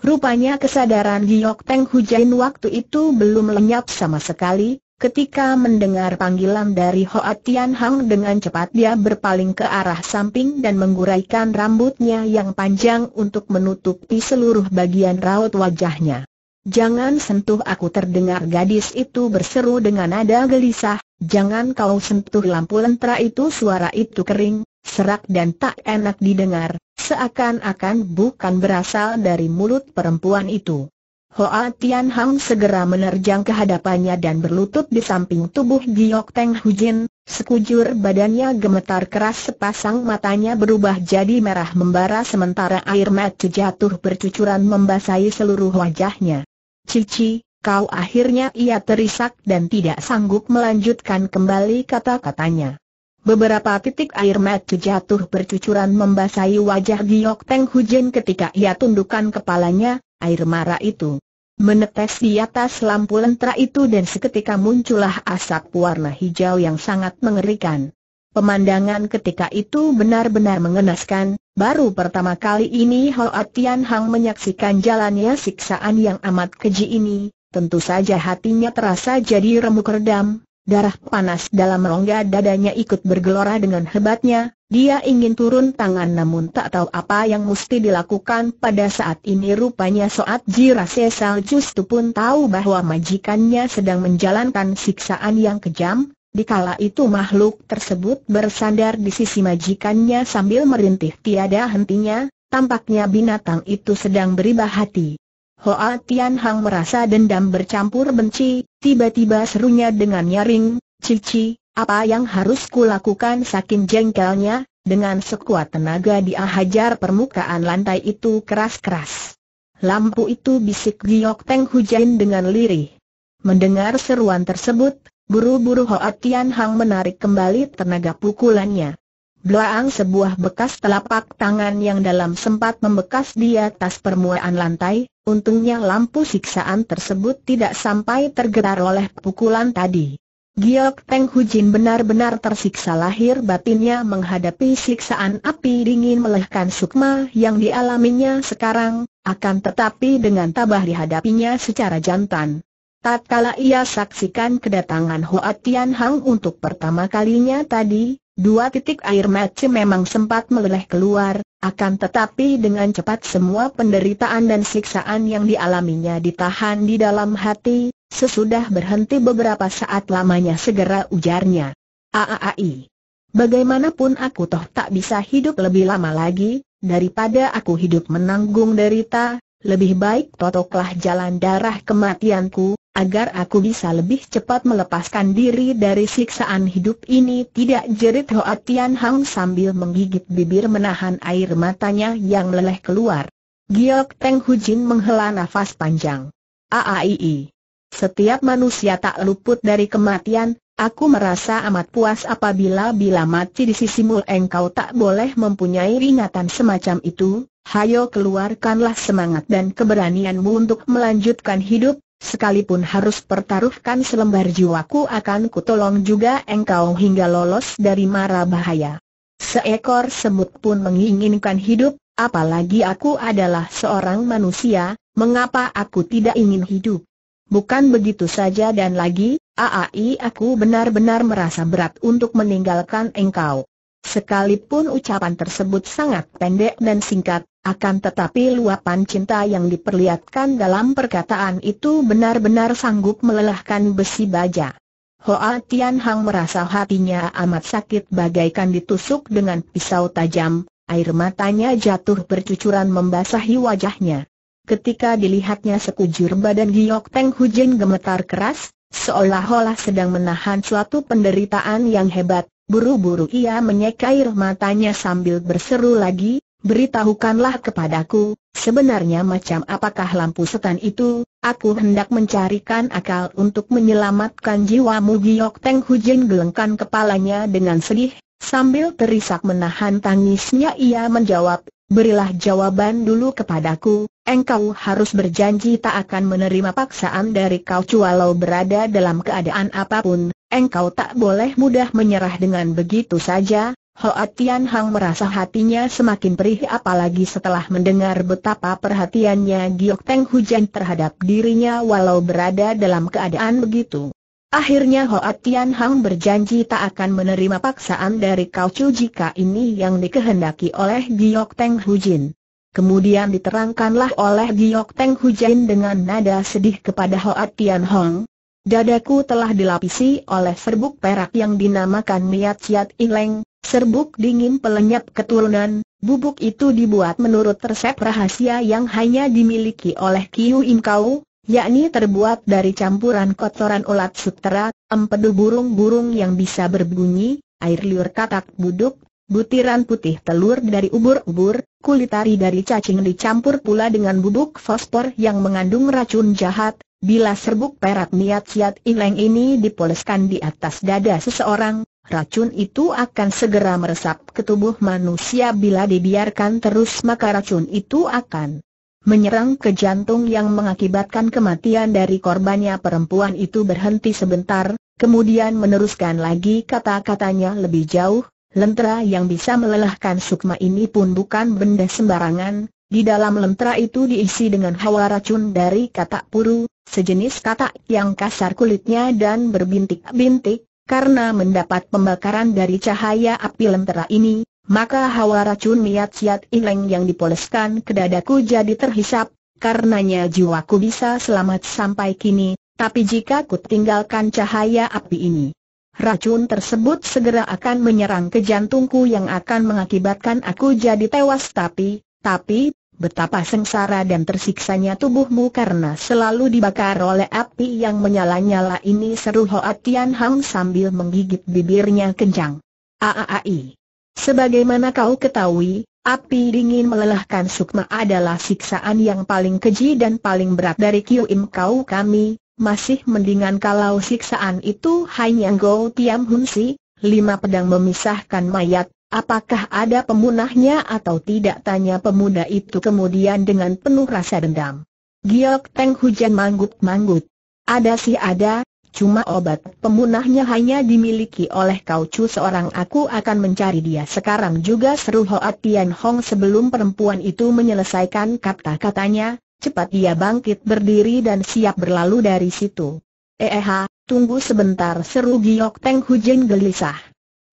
Rupanya kesadaran Giok Teng Hujain waktu itu belum lenyap sama sekali, ketika mendengar panggilan dari Hoa Tian Hang dengan cepat dia berpaling ke arah samping dan menguraikan rambutnya yang panjang untuk menutupi seluruh bagian raut wajahnya. Jangan sentuh aku terdengar gadis itu berseru dengan nada gelisah, jangan kau sentuh lampu lentera itu suara itu kering, serak dan tak enak didengar, seakan-akan bukan berasal dari mulut perempuan itu. Hoa Tian Hang segera menerjang ke hadapannya dan berlutut di samping tubuh Giok Teng Hujin, sekujur badannya gemetar keras sepasang matanya berubah jadi merah membara sementara air mata jatuh bercucuran membasahi seluruh wajahnya. Cici, kau akhirnya ia terisak dan tidak sanggup melanjutkan kembali kata-katanya. Beberapa titik air mata jatuh bercucuran membasahi wajah Giok Teng Hujin ketika ia tundukkan kepalanya, air mara itu menetes di atas lampu lentera itu dan seketika muncullah asap warna hijau yang sangat mengerikan. Pemandangan ketika itu benar-benar mengenaskan, baru pertama kali ini Hoa Tian Hang menyaksikan jalannya siksaan yang amat keji ini, tentu saja hatinya terasa jadi remuk redam, Darah panas dalam rongga dadanya ikut bergelora dengan hebatnya, dia ingin turun tangan namun tak tahu apa yang mesti dilakukan pada saat ini rupanya saat Jira Sesal justru pun tahu bahwa majikannya sedang menjalankan siksaan yang kejam, Di kala itu makhluk tersebut bersandar di sisi majikannya sambil merintih tiada hentinya, tampaknya binatang itu sedang beribah hati. Hoa Tian Hang merasa dendam bercampur benci, tiba-tiba serunya dengan nyaring, Cici, apa yang harus kulakukan saking jengkelnya, dengan sekuat tenaga dia hajar permukaan lantai itu keras-keras. Lampu itu bisik Giok Teng Hujan dengan lirih. Mendengar seruan tersebut, buru-buru Hoa Tian Hang menarik kembali tenaga pukulannya. Belaang sebuah bekas telapak tangan yang dalam sempat membekas di atas permukaan lantai, untungnya lampu siksaan tersebut tidak sampai tergetar oleh pukulan tadi. Giok Teng Hujin benar-benar tersiksa lahir batinnya menghadapi siksaan api dingin melelehkan sukma yang dialaminya sekarang, akan tetapi dengan tabah dihadapinya secara jantan. Tatkala ia saksikan kedatangan Hoa Tian Hang untuk pertama kalinya tadi, Dua titik air mata memang sempat meleleh keluar, akan tetapi dengan cepat semua penderitaan dan siksaan yang dialaminya ditahan di dalam hati, sesudah berhenti beberapa saat lamanya segera ujarnya. Aaai. Bagaimanapun aku toh tak bisa hidup lebih lama lagi, daripada aku hidup menanggung derita, lebih baik totoklah jalan darah kematianku, agar aku bisa lebih cepat melepaskan diri dari siksaan hidup ini tidak jerit Hoa Tian Hang sambil menggigit bibir menahan air matanya yang leleh keluar. Giok Teng Jin menghela nafas panjang. Aaii. Setiap manusia tak luput dari kematian, aku merasa amat puas apabila bila mati di sisimu engkau tak boleh mempunyai ingatan semacam itu, hayo keluarkanlah semangat dan keberanianmu untuk melanjutkan hidup, Sekalipun harus pertaruhkan selembar jiwaku akan kutolong juga engkau hingga lolos dari mara bahaya. Seekor semut pun menginginkan hidup, apalagi aku adalah seorang manusia, mengapa aku tidak ingin hidup? Bukan begitu saja dan lagi, aai aku benar-benar merasa berat untuk meninggalkan engkau. Sekalipun ucapan tersebut sangat pendek dan singkat, akan tetapi luapan cinta yang diperlihatkan dalam perkataan itu benar-benar sanggup melelahkan besi baja. Hoa Tian Hang merasa hatinya amat sakit bagaikan ditusuk dengan pisau tajam, air matanya jatuh bercucuran membasahi wajahnya. Ketika dilihatnya sekujur badan Giok Teng Hujen gemetar keras, seolah-olah sedang menahan suatu penderitaan yang hebat, Buru-buru ia menyekair matanya sambil berseru lagi, beritahukanlah kepadaku, sebenarnya macam apakah lampu setan itu, aku hendak mencarikan akal untuk menyelamatkan jiwamu Giok Teng Hujin gelengkan kepalanya dengan sedih, sambil terisak menahan tangisnya ia menjawab, berilah jawaban dulu kepadaku, engkau harus berjanji tak akan menerima paksaan dari kau cualau berada dalam keadaan apapun, Engkau tak boleh mudah menyerah dengan begitu saja, Hoa Tian Hang merasa hatinya semakin perih apalagi setelah mendengar betapa perhatiannya Giok Teng Hujan terhadap dirinya walau berada dalam keadaan begitu. Akhirnya Hoa Tian Hang berjanji tak akan menerima paksaan dari Kau Chu jika ini yang dikehendaki oleh Giok Teng Hujin. Kemudian diterangkanlah oleh Giok Teng Hujin dengan nada sedih kepada Hoa Tian Hang, Dadaku telah dilapisi oleh serbuk perak yang dinamakan Miat Ciat Ileng, serbuk dingin pelenyap keturunan, bubuk itu dibuat menurut resep rahasia yang hanya dimiliki oleh Kiu Im Kau, yakni terbuat dari campuran kotoran ulat sutera, empedu burung-burung yang bisa berbunyi, air liur katak buduk, butiran putih telur dari ubur-ubur, kulit tari dari cacing dicampur pula dengan bubuk fosfor yang mengandung racun jahat, Bila serbuk perak niat siat Ineng ini dipoleskan di atas dada seseorang, racun itu akan segera meresap ke tubuh manusia bila dibiarkan terus maka racun itu akan menyerang ke jantung yang mengakibatkan kematian dari korbannya perempuan itu berhenti sebentar, kemudian meneruskan lagi kata-katanya lebih jauh, lentera yang bisa melelahkan sukma ini pun bukan benda sembarangan, di dalam lemtra itu diisi dengan hawa racun dari katak puru, sejenis katak yang kasar kulitnya dan berbintik-bintik, karena mendapat pembakaran dari cahaya api lentera ini, maka hawa racun miat siat ileng yang dipoleskan ke dadaku jadi terhisap, karenanya jiwaku bisa selamat sampai kini, tapi jika ku tinggalkan cahaya api ini, racun tersebut segera akan menyerang ke jantungku yang akan mengakibatkan aku jadi tewas tapi, tapi, betapa sengsara dan tersiksanya tubuhmu karena selalu dibakar oleh api yang menyala-nyala ini seru Hoa Tian Hang sambil menggigit bibirnya kencang. Aaai. Sebagaimana kau ketahui, api dingin melelahkan sukma adalah siksaan yang paling keji dan paling berat dari Kiu Im Kau kami, masih mendingan kalau siksaan itu hanya Go Tiam Hun Si, lima pedang memisahkan mayat, Apakah ada pemunahnya atau tidak tanya pemuda itu kemudian dengan penuh rasa dendam. Giok Teng Hujan manggut-manggut. Ada sih ada, cuma obat pemunahnya hanya dimiliki oleh kau cu seorang aku akan mencari dia sekarang juga seru Hoa Tian Hong sebelum perempuan itu menyelesaikan kata-katanya, cepat dia bangkit berdiri dan siap berlalu dari situ. Eh, eh tunggu sebentar seru Giok Teng Hujan gelisah.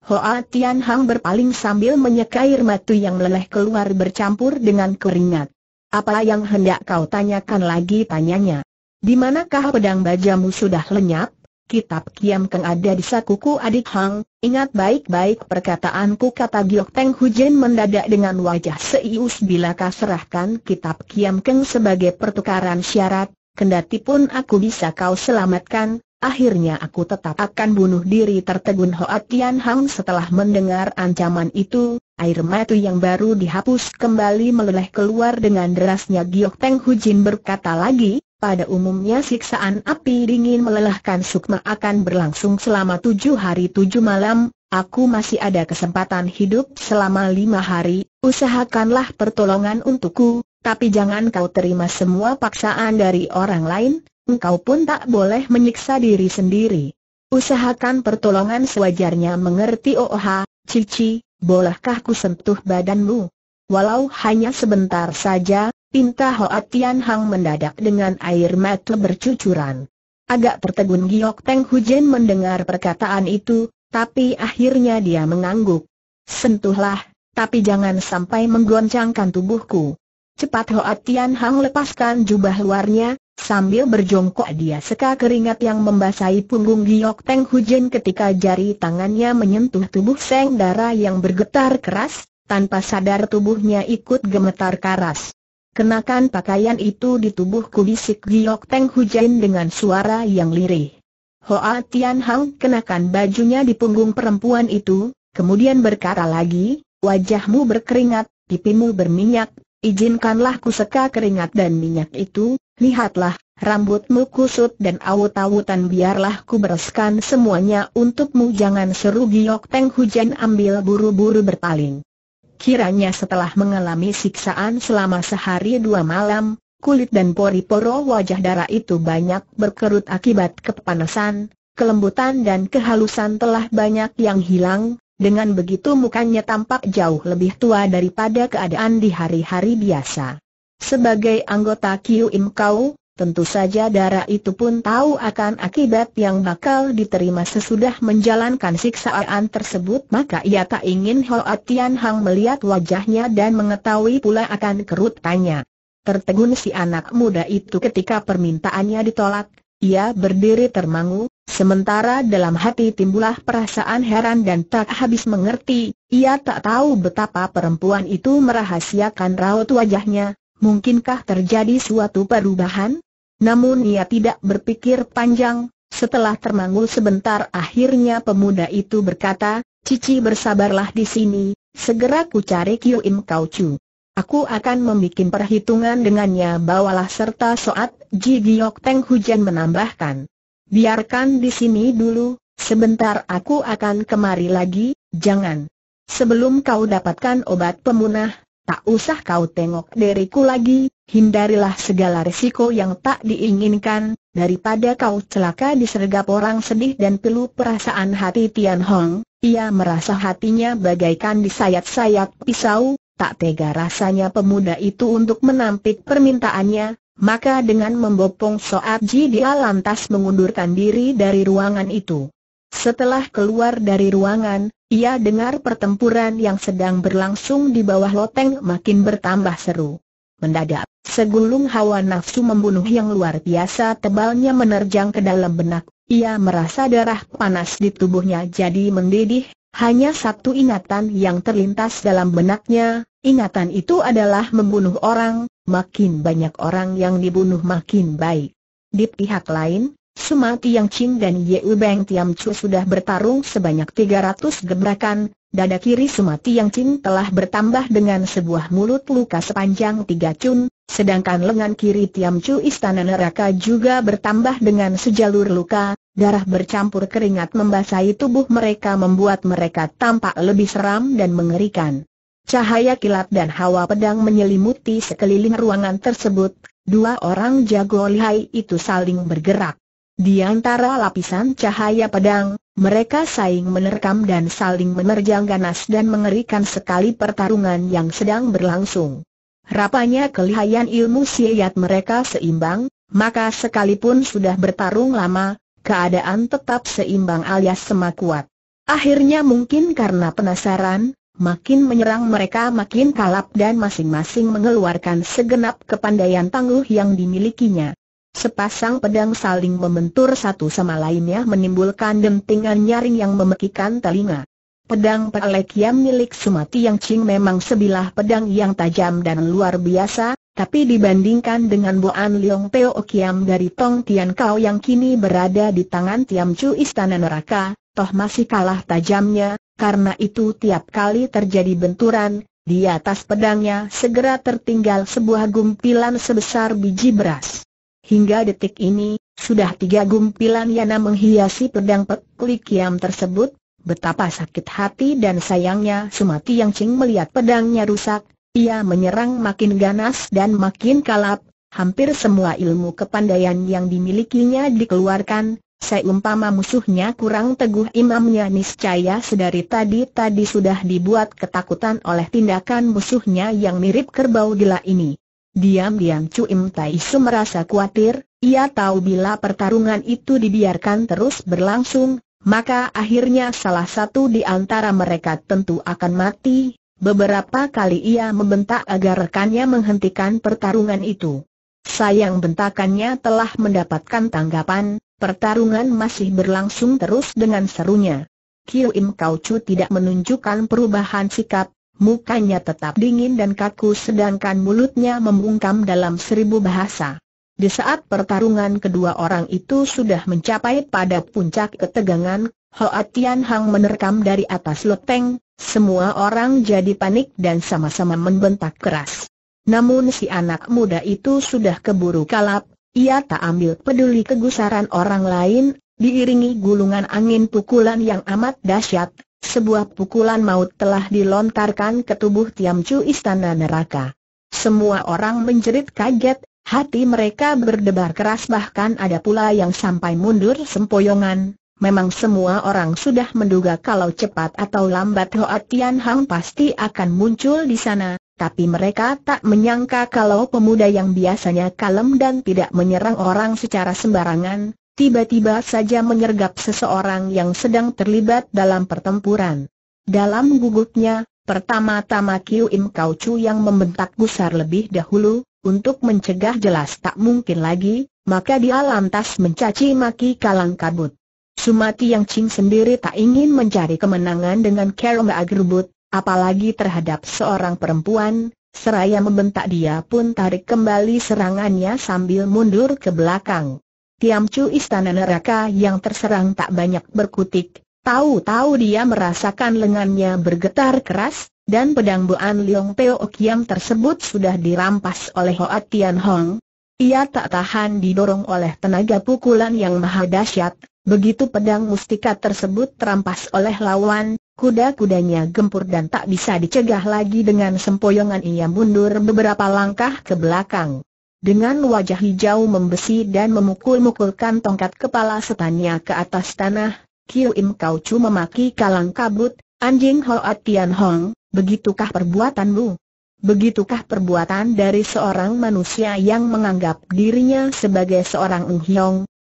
Hoa Tian Hang berpaling sambil menyeka air matu yang meleleh keluar bercampur dengan keringat. Apa yang hendak kau tanyakan lagi tanyanya? Di manakah pedang bajamu sudah lenyap? Kitab Kiam Keng ada di sakuku adik Hang, ingat baik-baik perkataanku kata Giok Teng Hujen mendadak dengan wajah seius bila kau serahkan kitab Kiam Keng sebagai pertukaran syarat, kendati pun aku bisa kau selamatkan, Akhirnya aku tetap akan bunuh diri tertegun Hoatian Tian Hang setelah mendengar ancaman itu, air mata yang baru dihapus kembali meleleh keluar dengan derasnya Giok Teng Hu Jin berkata lagi, pada umumnya siksaan api dingin melelahkan sukma akan berlangsung selama tujuh hari tujuh malam, aku masih ada kesempatan hidup selama lima hari, usahakanlah pertolongan untukku, tapi jangan kau terima semua paksaan dari orang lain, engkau pun tak boleh menyiksa diri sendiri. Usahakan pertolongan sewajarnya mengerti OOH, Cici, bolehkah ku sentuh badanmu? Walau hanya sebentar saja, pinta Hoa Tian Hang mendadak dengan air mata bercucuran. Agak tertegun Giok Teng Hujen mendengar perkataan itu, tapi akhirnya dia mengangguk. Sentuhlah, tapi jangan sampai menggoncangkan tubuhku. Cepat Hoa Tian Hang lepaskan jubah luarnya, Sambil berjongkok dia seka keringat yang membasahi punggung Giok Teng Hujen ketika jari tangannya menyentuh tubuh Seng Dara yang bergetar keras, tanpa sadar tubuhnya ikut gemetar keras. Kenakan pakaian itu di tubuhku bisik Giok Teng Hujen dengan suara yang lirih. Hoa Tian Hang kenakan bajunya di punggung perempuan itu, kemudian berkata lagi, wajahmu berkeringat, pipimu berminyak, izinkanlah ku seka keringat dan minyak itu, Lihatlah, rambutmu kusut dan awut-awutan biarlah ku bereskan semuanya untukmu jangan seru giok teng hujan ambil buru-buru berpaling. Kiranya setelah mengalami siksaan selama sehari dua malam, kulit dan pori-poro wajah darah itu banyak berkerut akibat kepanasan, kelembutan dan kehalusan telah banyak yang hilang, dengan begitu mukanya tampak jauh lebih tua daripada keadaan di hari-hari biasa. Sebagai anggota Im kau, tentu saja darah itu pun tahu akan akibat yang bakal diterima sesudah menjalankan siksaan tersebut maka ia tak ingin Hoa Tian Hang melihat wajahnya dan mengetahui pula akan kerutannya. Tertegun si anak muda itu ketika permintaannya ditolak, ia berdiri termangu, sementara dalam hati timbulah perasaan heran dan tak habis mengerti, ia tak tahu betapa perempuan itu merahasiakan raut wajahnya, mungkinkah terjadi suatu perubahan? Namun ia tidak berpikir panjang, setelah termangul sebentar akhirnya pemuda itu berkata, Cici bersabarlah di sini, segera ku cari Kiu Im Kau Chu. Aku akan membuat perhitungan dengannya bawalah serta soat Ji Giok Teng Hujan menambahkan. Biarkan di sini dulu, sebentar aku akan kemari lagi, jangan. Sebelum kau dapatkan obat pemunah, Tak usah kau tengok diriku lagi, hindarilah segala risiko yang tak diinginkan, daripada kau celaka disergap orang sedih dan pilu perasaan hati Tian Hong, ia merasa hatinya bagaikan disayat-sayat pisau, tak tega rasanya pemuda itu untuk menampik permintaannya, maka dengan membopong Soat Ji dia lantas mengundurkan diri dari ruangan itu. Setelah keluar dari ruangan, ia dengar pertempuran yang sedang berlangsung di bawah loteng makin bertambah seru. Mendadak, segulung hawa nafsu membunuh yang luar biasa tebalnya menerjang ke dalam benak. Ia merasa darah panas di tubuhnya jadi mendidih. Hanya satu ingatan yang terlintas dalam benaknya, ingatan itu adalah membunuh orang, makin banyak orang yang dibunuh makin baik. Di pihak lain, Sumati Tiang Ching dan Yeu Beng Tiam Chu sudah bertarung sebanyak 300 gebrakan, dada kiri Sumati Tiang Ching telah bertambah dengan sebuah mulut luka sepanjang 3 cun, sedangkan lengan kiri Tiam Chu Istana Neraka juga bertambah dengan sejalur luka, Darah bercampur keringat membasahi tubuh mereka membuat mereka tampak lebih seram dan mengerikan. Cahaya kilat dan hawa pedang menyelimuti sekeliling ruangan tersebut, dua orang jago lihai itu saling bergerak. Di antara lapisan cahaya pedang, mereka saing menerkam dan saling menerjang ganas dan mengerikan sekali pertarungan yang sedang berlangsung. Rapanya kelihayan ilmu siyat mereka seimbang, maka sekalipun sudah bertarung lama, keadaan tetap seimbang alias semakuat. Akhirnya mungkin karena penasaran, makin menyerang mereka makin kalap dan masing-masing mengeluarkan segenap kepandaian tangguh yang dimilikinya. Sepasang pedang saling membentur satu sama lainnya menimbulkan dentingan nyaring yang memekikan telinga. Pedang pelek Yam milik Sumati Yang Ching memang sebilah pedang yang tajam dan luar biasa, tapi dibandingkan dengan Boan Leong Teo Kiam dari Tong Tian Kau yang kini berada di tangan Tiam Chu Istana Neraka, toh masih kalah tajamnya, karena itu tiap kali terjadi benturan, di atas pedangnya segera tertinggal sebuah gumpilan sebesar biji beras. Hingga detik ini, sudah tiga gumpilan Yana menghiasi pedang peklik tersebut, betapa sakit hati dan sayangnya Sumati Yang Cing melihat pedangnya rusak, ia menyerang makin ganas dan makin kalap, hampir semua ilmu kepandaian yang dimilikinya dikeluarkan, seumpama musuhnya kurang teguh imamnya niscaya sedari tadi-tadi sudah dibuat ketakutan oleh tindakan musuhnya yang mirip kerbau gila ini. Diam-diam Cuim Tai Su merasa khawatir, ia tahu bila pertarungan itu dibiarkan terus berlangsung, maka akhirnya salah satu di antara mereka tentu akan mati. Beberapa kali ia membentak agar rekannya menghentikan pertarungan itu. Sayang bentakannya telah mendapatkan tanggapan, pertarungan masih berlangsung terus dengan serunya. Kiu Im Kau Chu tidak menunjukkan perubahan sikap, mukanya tetap dingin dan kaku sedangkan mulutnya membungkam dalam seribu bahasa. Di saat pertarungan kedua orang itu sudah mencapai pada puncak ketegangan, Hoa Tian Hang menerkam dari atas loteng, semua orang jadi panik dan sama-sama membentak keras. Namun si anak muda itu sudah keburu kalap, ia tak ambil peduli kegusaran orang lain, diiringi gulungan angin pukulan yang amat dahsyat, sebuah pukulan maut telah dilontarkan ke tubuh Chu Istana Neraka. Semua orang menjerit kaget, hati mereka berdebar keras bahkan ada pula yang sampai mundur sempoyongan. Memang semua orang sudah menduga kalau cepat atau lambat Hoa Tian Hang pasti akan muncul di sana, tapi mereka tak menyangka kalau pemuda yang biasanya kalem dan tidak menyerang orang secara sembarangan, tiba-tiba saja menyergap seseorang yang sedang terlibat dalam pertempuran. Dalam gugupnya, pertama-tama Kiu Im Kau Chu yang membentak gusar lebih dahulu, untuk mencegah jelas tak mungkin lagi, maka dia lantas mencaci maki kalang kabut. Sumati Yang Ching sendiri tak ingin mencari kemenangan dengan Kerongga Agerbut, apalagi terhadap seorang perempuan, seraya membentak dia pun tarik kembali serangannya sambil mundur ke belakang. Tiamcu istana neraka yang terserang tak banyak berkutik, tahu-tahu dia merasakan lengannya bergetar keras, dan pedang Buan Leong Teo Kiam tersebut sudah dirampas oleh Hoa Tian Hong. Ia tak tahan didorong oleh tenaga pukulan yang maha dahsyat, begitu pedang mustika tersebut terampas oleh lawan, kuda-kudanya gempur dan tak bisa dicegah lagi dengan sempoyongan ia mundur beberapa langkah ke belakang. Dengan wajah hijau membesi dan memukul-mukulkan tongkat kepala setannya ke atas tanah, Kiu Im Kau Chu memaki kalang kabut, anjing Hoa Tian Hong, begitukah perbuatanmu? Begitukah perbuatan dari seorang manusia yang menganggap dirinya sebagai seorang Ung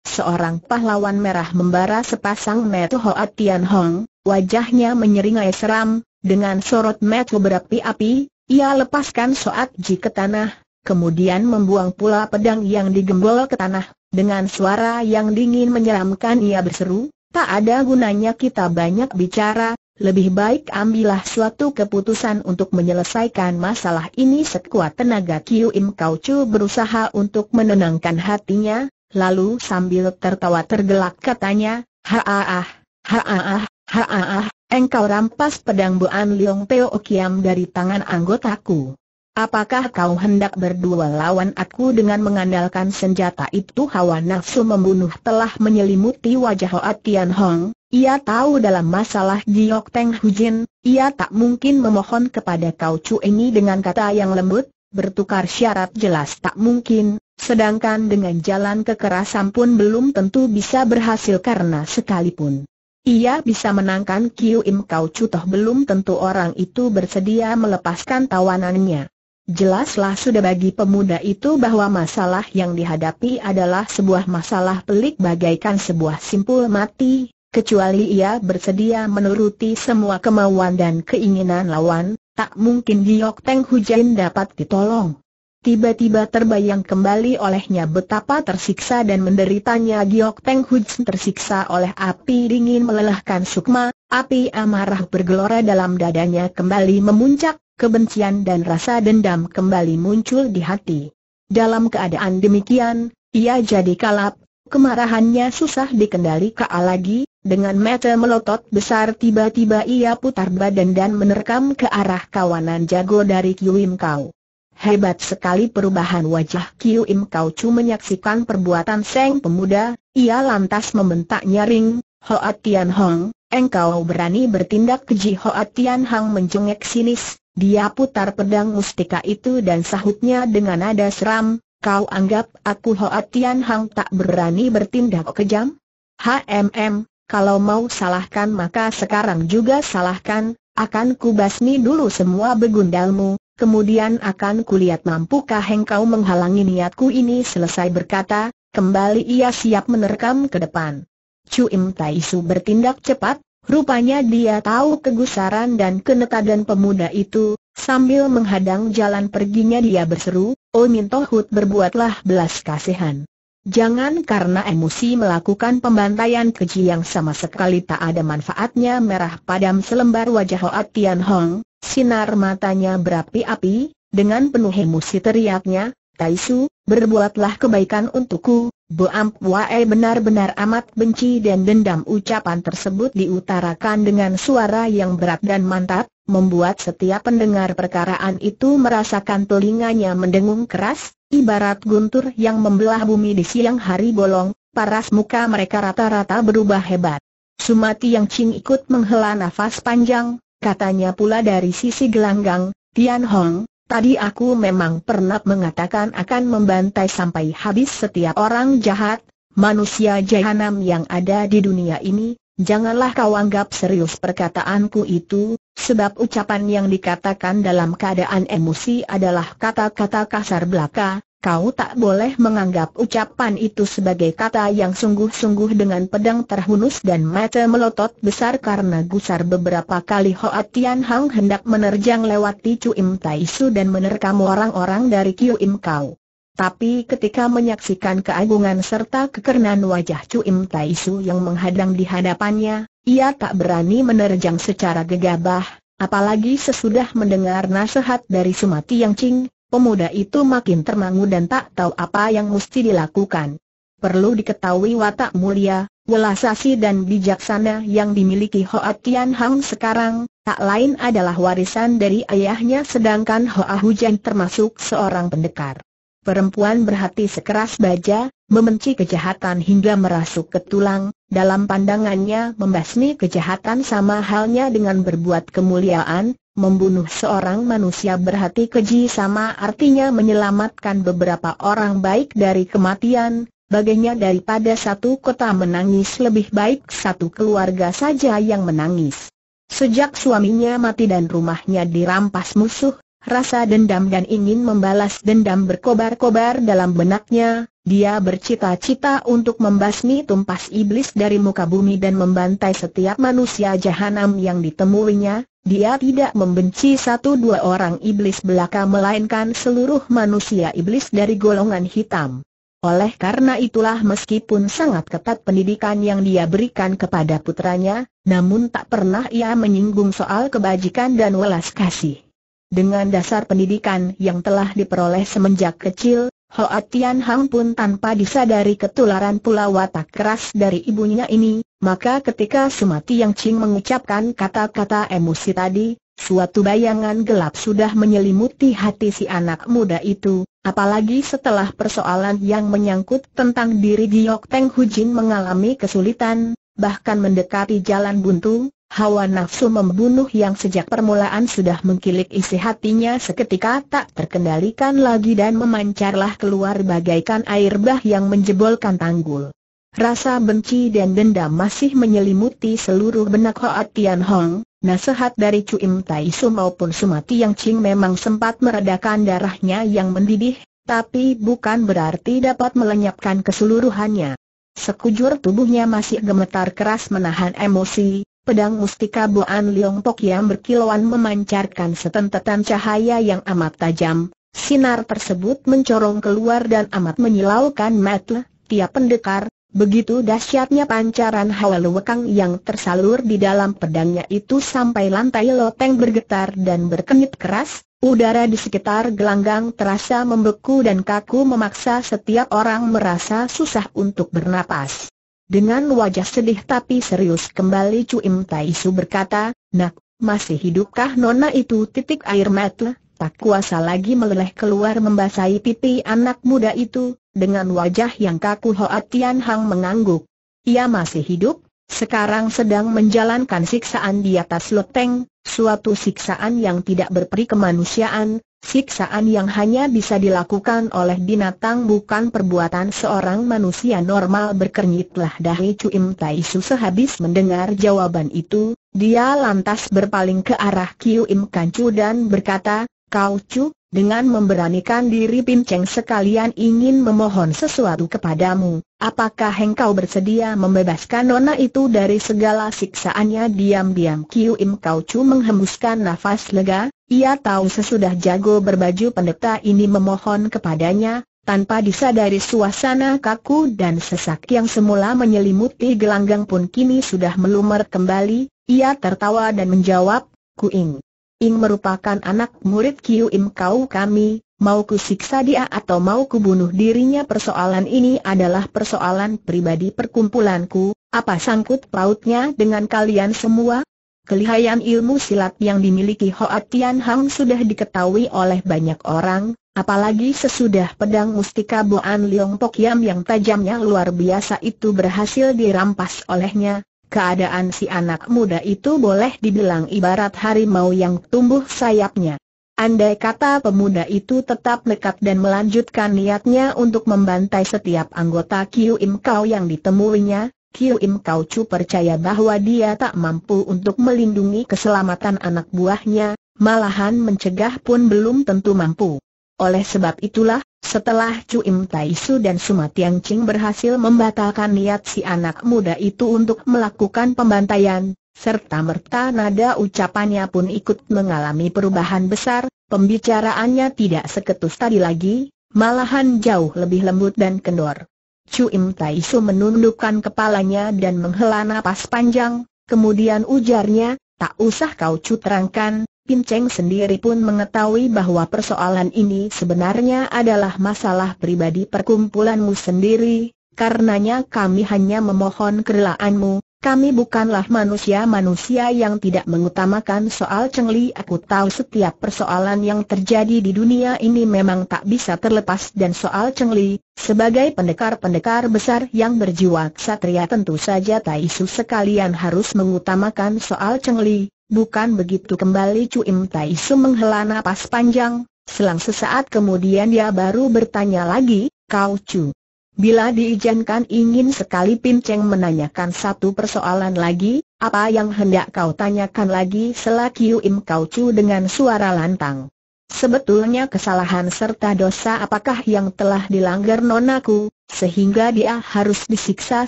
seorang pahlawan merah membara sepasang metu Hoa Tian Hong, wajahnya menyeringai seram, dengan sorot metu berapi-api, ia lepaskan soat ji ke tanah, kemudian membuang pula pedang yang digembol ke tanah, dengan suara yang dingin menyeramkan ia berseru, tak ada gunanya kita banyak bicara, lebih baik ambillah suatu keputusan untuk menyelesaikan masalah ini sekuat tenaga Kiu Im Kau Chu berusaha untuk menenangkan hatinya, lalu sambil tertawa tergelak katanya, Haaah, haaah, haaah, engkau rampas pedang Bu An Leong Teo Kiam dari tangan anggotaku. Apakah kau hendak berdua lawan aku dengan mengandalkan senjata itu? Hawa nafsu membunuh telah menyelimuti wajah Hoa Tian Hong. Ia tahu dalam masalah Jiok Teng Hujin, ia tak mungkin memohon kepada kau Chu ini dengan kata yang lembut, bertukar syarat jelas tak mungkin, sedangkan dengan jalan kekerasan pun belum tentu bisa berhasil karena sekalipun ia bisa menangkan Kiu Im Kau Chu toh belum tentu orang itu bersedia melepaskan tawanannya. Jelaslah sudah bagi pemuda itu bahwa masalah yang dihadapi adalah sebuah masalah pelik bagaikan sebuah simpul mati, kecuali ia bersedia menuruti semua kemauan dan keinginan lawan, tak mungkin Giok Teng Hujain dapat ditolong. Tiba-tiba terbayang kembali olehnya betapa tersiksa dan menderitanya Giok Teng Hujain tersiksa oleh api dingin melelahkan sukma, api amarah bergelora dalam dadanya kembali memuncak, kebencian dan rasa dendam kembali muncul di hati. Dalam keadaan demikian, ia jadi kalap, kemarahannya susah dikendalikan lagi, dengan mata melotot besar tiba-tiba ia putar badan dan menerkam ke arah kawanan jago dari Kiwim Kau. Hebat sekali perubahan wajah Kiu Im Kau Chu menyaksikan perbuatan Seng pemuda, ia lantas membentak nyaring, Hoa Tian Hong, engkau berani bertindak keji Hoa Tian Hong menjengek sinis, dia putar pedang mustika itu dan sahutnya dengan nada seram, kau anggap aku Hoa Tian Hang tak berani bertindak kejam? HMM, kalau mau salahkan maka sekarang juga salahkan, akan kubasmi dulu semua begundalmu, kemudian akan kulihat mampukah engkau menghalangi niatku ini selesai berkata, kembali ia siap menerkam ke depan. Chu Im Tai Su bertindak cepat, Rupanya dia tahu kegusaran dan kenekadan pemuda itu, sambil menghadang jalan perginya dia berseru, O oh Mintohut berbuatlah belas kasihan. Jangan karena emosi melakukan pembantaian keji yang sama sekali tak ada manfaatnya merah padam selembar wajah Hoat Tian Hong, sinar matanya berapi-api, dengan penuh emosi teriaknya, Taisu, berbuatlah kebaikan untukku, Boam Wae benar-benar amat benci dan dendam ucapan tersebut diutarakan dengan suara yang berat dan mantap, membuat setiap pendengar perkaraan itu merasakan telinganya mendengung keras, ibarat guntur yang membelah bumi di siang hari bolong, paras muka mereka rata-rata berubah hebat. Sumati Yang cing ikut menghela nafas panjang, katanya pula dari sisi gelanggang, Tian Hong, Tadi aku memang pernah mengatakan akan membantai sampai habis setiap orang jahat, manusia jahanam yang ada di dunia ini, janganlah kau anggap serius perkataanku itu, sebab ucapan yang dikatakan dalam keadaan emosi adalah kata-kata kasar belaka, Kau tak boleh menganggap ucapan itu sebagai kata yang sungguh-sungguh dengan pedang terhunus dan mata melotot besar karena gusar beberapa kali Hoa Tian Hang hendak menerjang lewati Cuim Tai Su dan menerkam orang-orang dari Im Kau. Tapi ketika menyaksikan keagungan serta kekernan wajah Cuim Tai Su yang menghadang di hadapannya, ia tak berani menerjang secara gegabah, apalagi sesudah mendengar nasihat dari Sumati Yang Ching, Pemuda itu makin termangu dan tak tahu apa yang mesti dilakukan. Perlu diketahui watak mulia, welasasi dan bijaksana yang dimiliki Hoa Tian Hang sekarang, tak lain adalah warisan dari ayahnya sedangkan Hoa Hujan termasuk seorang pendekar. Perempuan berhati sekeras baja, membenci kejahatan hingga merasuk ke tulang, dalam pandangannya membasmi kejahatan sama halnya dengan berbuat kemuliaan, Membunuh seorang manusia berhati keji sama artinya menyelamatkan beberapa orang baik dari kematian, baginya daripada satu kota menangis lebih baik satu keluarga saja yang menangis. Sejak suaminya mati dan rumahnya dirampas musuh, rasa dendam dan ingin membalas dendam berkobar-kobar dalam benaknya, dia bercita-cita untuk membasmi tumpas iblis dari muka bumi dan membantai setiap manusia jahanam yang ditemuinya, dia tidak membenci satu dua orang iblis belaka melainkan seluruh manusia iblis dari golongan hitam. Oleh karena itulah meskipun sangat ketat pendidikan yang dia berikan kepada putranya, namun tak pernah ia menyinggung soal kebajikan dan welas kasih. Dengan dasar pendidikan yang telah diperoleh semenjak kecil, Hoa Tian Hang pun tanpa disadari ketularan pula watak keras dari ibunya ini, maka ketika Sumati Yang Ching mengucapkan kata-kata emosi tadi, suatu bayangan gelap sudah menyelimuti hati si anak muda itu, apalagi setelah persoalan yang menyangkut tentang diri Giok Teng Jin mengalami kesulitan, bahkan mendekati jalan buntu, Hawa nafsu membunuh yang sejak permulaan sudah mengkilik isi hatinya seketika tak terkendalikan lagi dan memancarlah keluar bagaikan air bah yang menjebolkan tanggul. Rasa benci dan dendam masih menyelimuti seluruh benak Hoat Tian Hong, nasihat dari Im Tai Su maupun Sumati Yang Ching memang sempat meredakan darahnya yang mendidih, tapi bukan berarti dapat melenyapkan keseluruhannya. Sekujur tubuhnya masih gemetar keras menahan emosi, Pedang mustika Boan Liong Pok yang berkilauan memancarkan setentetan cahaya yang amat tajam. Sinar tersebut mencorong keluar dan amat menyilaukan mata tiap pendekar. Begitu dahsyatnya pancaran hawa lewekang yang tersalur di dalam pedangnya itu sampai lantai loteng bergetar dan berkenit keras, udara di sekitar gelanggang terasa membeku dan kaku memaksa setiap orang merasa susah untuk bernapas. Dengan wajah sedih tapi serius kembali Cuim Tai Su berkata, Nak, masih hidupkah nona itu titik air mata, tak kuasa lagi meleleh keluar membasahi pipi anak muda itu, dengan wajah yang kaku Hoa Tian Hang mengangguk. Ia masih hidup, sekarang sedang menjalankan siksaan di atas loteng, suatu siksaan yang tidak berperi kemanusiaan, siksaan yang hanya bisa dilakukan oleh binatang bukan perbuatan seorang manusia normal berkernyitlah dahi Cuim Tai Su sehabis mendengar jawaban itu, dia lantas berpaling ke arah Kiu Im Kancu dan berkata, Kau Cu, dengan memberanikan diri Pinceng sekalian ingin memohon sesuatu kepadamu, apakah engkau bersedia membebaskan nona itu dari segala siksaannya? Diam-diam Kiu Im Kau Chu menghembuskan nafas lega, ia tahu sesudah jago berbaju pendeta ini memohon kepadanya, tanpa disadari suasana kaku dan sesak yang semula menyelimuti gelanggang pun kini sudah melumer kembali, ia tertawa dan menjawab, Kuing. Im merupakan anak murid Kiu Im Kau kami, mau ku siksa dia atau mau ku bunuh dirinya persoalan ini adalah persoalan pribadi perkumpulanku, apa sangkut pautnya dengan kalian semua? Kelihayan ilmu silat yang dimiliki Hoa Tian Hang sudah diketahui oleh banyak orang, apalagi sesudah pedang mustika Boan Leong Pok Yam yang tajamnya luar biasa itu berhasil dirampas olehnya, Keadaan si anak muda itu boleh dibilang ibarat harimau yang tumbuh sayapnya. Andai kata pemuda itu tetap nekat dan melanjutkan niatnya untuk membantai setiap anggota Kiu Im Kau yang ditemuinya, Kiu Im Kau Chu percaya bahwa dia tak mampu untuk melindungi keselamatan anak buahnya, malahan mencegah pun belum tentu mampu. Oleh sebab itulah, setelah Im Tai Su dan Sumatiang Ching berhasil membatalkan niat si anak muda itu untuk melakukan pembantaian, serta merta nada ucapannya pun ikut mengalami perubahan besar, pembicaraannya tidak seketus tadi lagi, malahan jauh lebih lembut dan kendor. Im Tai Su menundukkan kepalanya dan menghela napas panjang, kemudian ujarnya, tak usah kau cuterangkan, Cheng sendiri pun mengetahui bahwa persoalan ini sebenarnya adalah masalah pribadi perkumpulanmu sendiri, karenanya kami hanya memohon kerelaanmu, kami bukanlah manusia-manusia yang tidak mengutamakan soal cengli Aku tahu setiap persoalan yang terjadi di dunia ini memang tak bisa terlepas dan soal cengli Sebagai pendekar-pendekar besar yang berjiwa ksatria tentu saja Taisu sekalian harus mengutamakan soal cengli Bukan begitu kembali Cuim Tai Su menghela napas panjang, selang sesaat kemudian dia baru bertanya lagi, Kau Cu. Bila diizinkan ingin sekali Pin Cheng menanyakan satu persoalan lagi, apa yang hendak kau tanyakan lagi Kiu Im Kau Cu dengan suara lantang. Sebetulnya kesalahan serta dosa apakah yang telah dilanggar nonaku, sehingga dia harus disiksa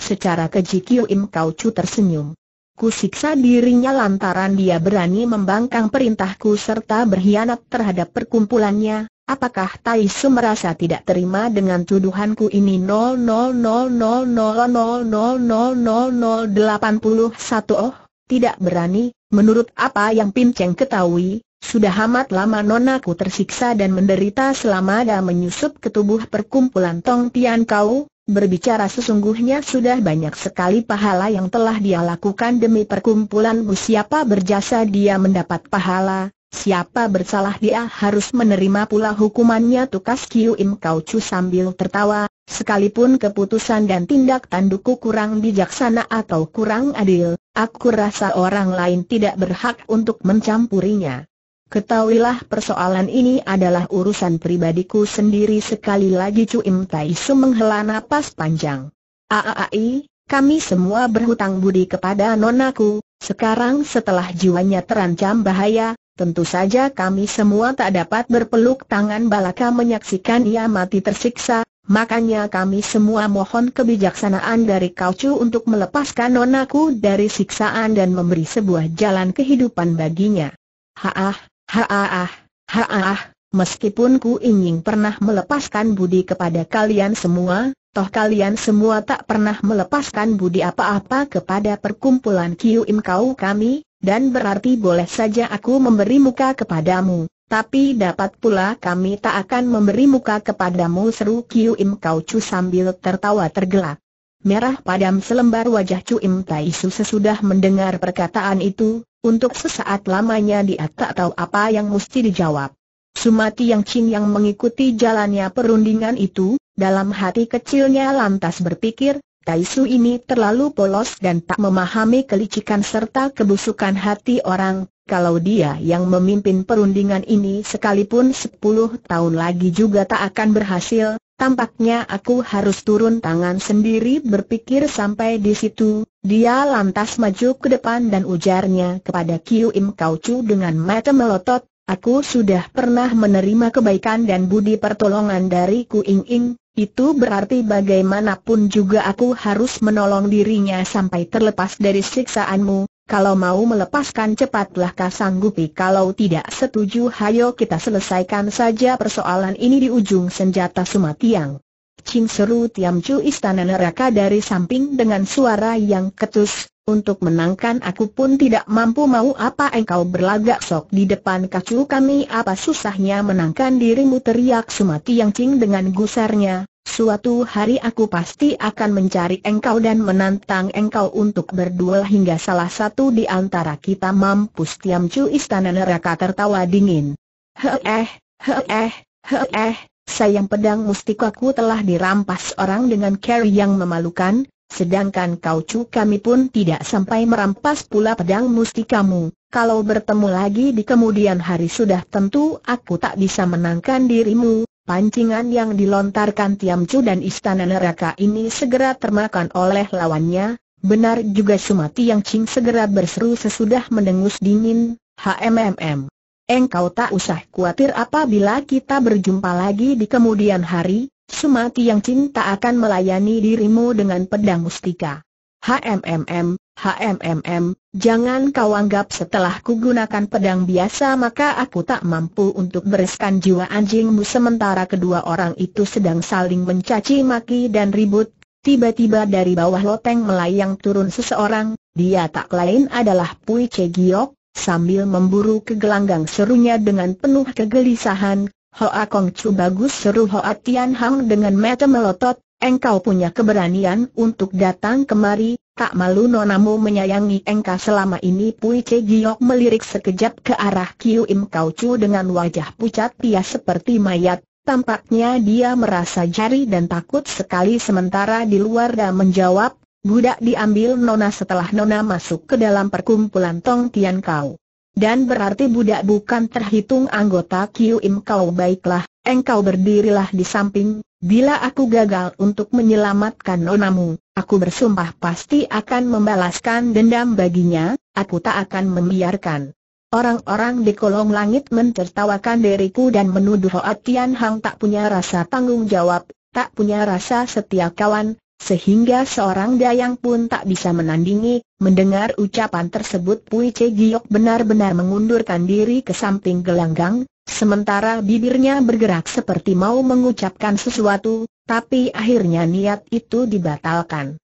secara keji Im Kau Cu tersenyum. Kusiksa dirinya lantaran dia berani membangkang perintahku serta berkhianat terhadap perkumpulannya. Apakah Tai Su merasa tidak terima dengan tuduhanku ini 0000000081? oh? Tidak berani, menurut apa yang Pin Cheng ketahui, sudah amat lama nonaku tersiksa dan menderita selama dia menyusup ke tubuh perkumpulan Tong Tian Kau, Berbicara sesungguhnya sudah banyak sekali pahala yang telah dia lakukan demi perkumpulan bu siapa berjasa dia mendapat pahala, siapa bersalah dia harus menerima pula hukumannya tukas Kiu Im Kau Chu sambil tertawa, sekalipun keputusan dan tindak tandukku kurang bijaksana atau kurang adil, aku rasa orang lain tidak berhak untuk mencampurinya. Ketahuilah persoalan ini adalah urusan pribadiku sendiri sekali lagi Cuim Tai Su menghela napas panjang. Aaai, kami semua berhutang budi kepada nonaku, sekarang setelah jiwanya terancam bahaya, tentu saja kami semua tak dapat berpeluk tangan balaka menyaksikan ia mati tersiksa, Makanya kami semua mohon kebijaksanaan dari kau cu untuk melepaskan nonaku dari siksaan dan memberi sebuah jalan kehidupan baginya. Haah, Haaah, haaah, meskipun ku ingin pernah melepaskan budi kepada kalian semua, toh kalian semua tak pernah melepaskan budi apa-apa kepada perkumpulan Kiu Im Kau kami, dan berarti boleh saja aku memberi muka kepadamu. Tapi dapat pula kami tak akan memberi muka kepadamu seru Kiu Im Kau cu sambil tertawa tergelak. Merah padam selembar wajah Cuim Taisu sesudah mendengar perkataan itu, untuk sesaat lamanya dia tak tahu apa yang mesti dijawab. Sumati Yang cing yang mengikuti jalannya perundingan itu, dalam hati kecilnya lantas berpikir, Taisu ini terlalu polos dan tak memahami kelicikan serta kebusukan hati orang, kalau dia yang memimpin perundingan ini sekalipun 10 tahun lagi juga tak akan berhasil, Tampaknya aku harus turun tangan sendiri berpikir sampai di situ, dia lantas maju ke depan dan ujarnya kepada Kiu Im Kau Chu dengan mata melotot, aku sudah pernah menerima kebaikan dan budi pertolongan dari Ku Ing Ing, itu berarti bagaimanapun juga aku harus menolong dirinya sampai terlepas dari siksaanmu, kalau mau melepaskan cepatlah Kasanggupi. sanggupi kalau tidak setuju hayo kita selesaikan saja persoalan ini di ujung senjata Sumatiang. Cing seru Tiam Chu istana neraka dari samping dengan suara yang ketus, untuk menangkan aku pun tidak mampu mau apa engkau berlagak sok di depan kacu kami apa susahnya menangkan dirimu teriak Sumatiang Cing dengan gusarnya, Suatu hari aku pasti akan mencari engkau dan menantang engkau untuk berduel hingga salah satu di antara kita mampus Tiam Chu istana neraka tertawa dingin. Heeh, heeh, heeh, sayang pedang mustikaku telah dirampas orang dengan cara yang memalukan, sedangkan kau Chu kami pun tidak sampai merampas pula pedang mustikamu. Kalau bertemu lagi di kemudian hari sudah tentu aku tak bisa menangkan dirimu, Pancingan yang dilontarkan Chu dan istana neraka ini segera termakan oleh lawannya, benar juga Sumati Yang Cing segera berseru sesudah mendengus dingin, HMMM. Engkau tak usah khawatir apabila kita berjumpa lagi di kemudian hari, Sumati Yang Cing tak akan melayani dirimu dengan pedang mustika. HMMM, HMMM, jangan kau anggap setelah kugunakan pedang biasa maka aku tak mampu untuk bereskan jiwa anjingmu sementara kedua orang itu sedang saling mencaci maki dan ribut. Tiba-tiba dari bawah loteng melayang turun seseorang, dia tak lain adalah Pui Che Giok, sambil memburu ke gelanggang serunya dengan penuh kegelisahan, Hoa Kong Chu bagus seru Hoa Tian Hang dengan mata melotot, engkau punya keberanian untuk datang kemari, Tak malu nonamu menyayangi engkau selama ini Pui Che Giok melirik sekejap ke arah Kiu Im Kau Chu dengan wajah pucat pias seperti mayat Tampaknya dia merasa jari dan takut sekali sementara di luar dia menjawab Budak diambil Nona setelah Nona masuk ke dalam perkumpulan Tong Tian Kau Dan berarti budak bukan terhitung anggota Kiu Im Kau Baiklah, engkau berdirilah di samping Bila aku gagal untuk menyelamatkan nonamu, aku bersumpah pasti akan membalaskan dendam baginya, aku tak akan membiarkan. Orang-orang di kolong langit mentertawakan diriku dan menuduh Hoa Tian Hang tak punya rasa tanggung jawab, tak punya rasa setia kawan, sehingga seorang dayang pun tak bisa menandingi, mendengar ucapan tersebut Pui Che Giok benar-benar mengundurkan diri ke samping gelanggang, sementara bibirnya bergerak seperti mau mengucapkan sesuatu, tapi akhirnya niat itu dibatalkan.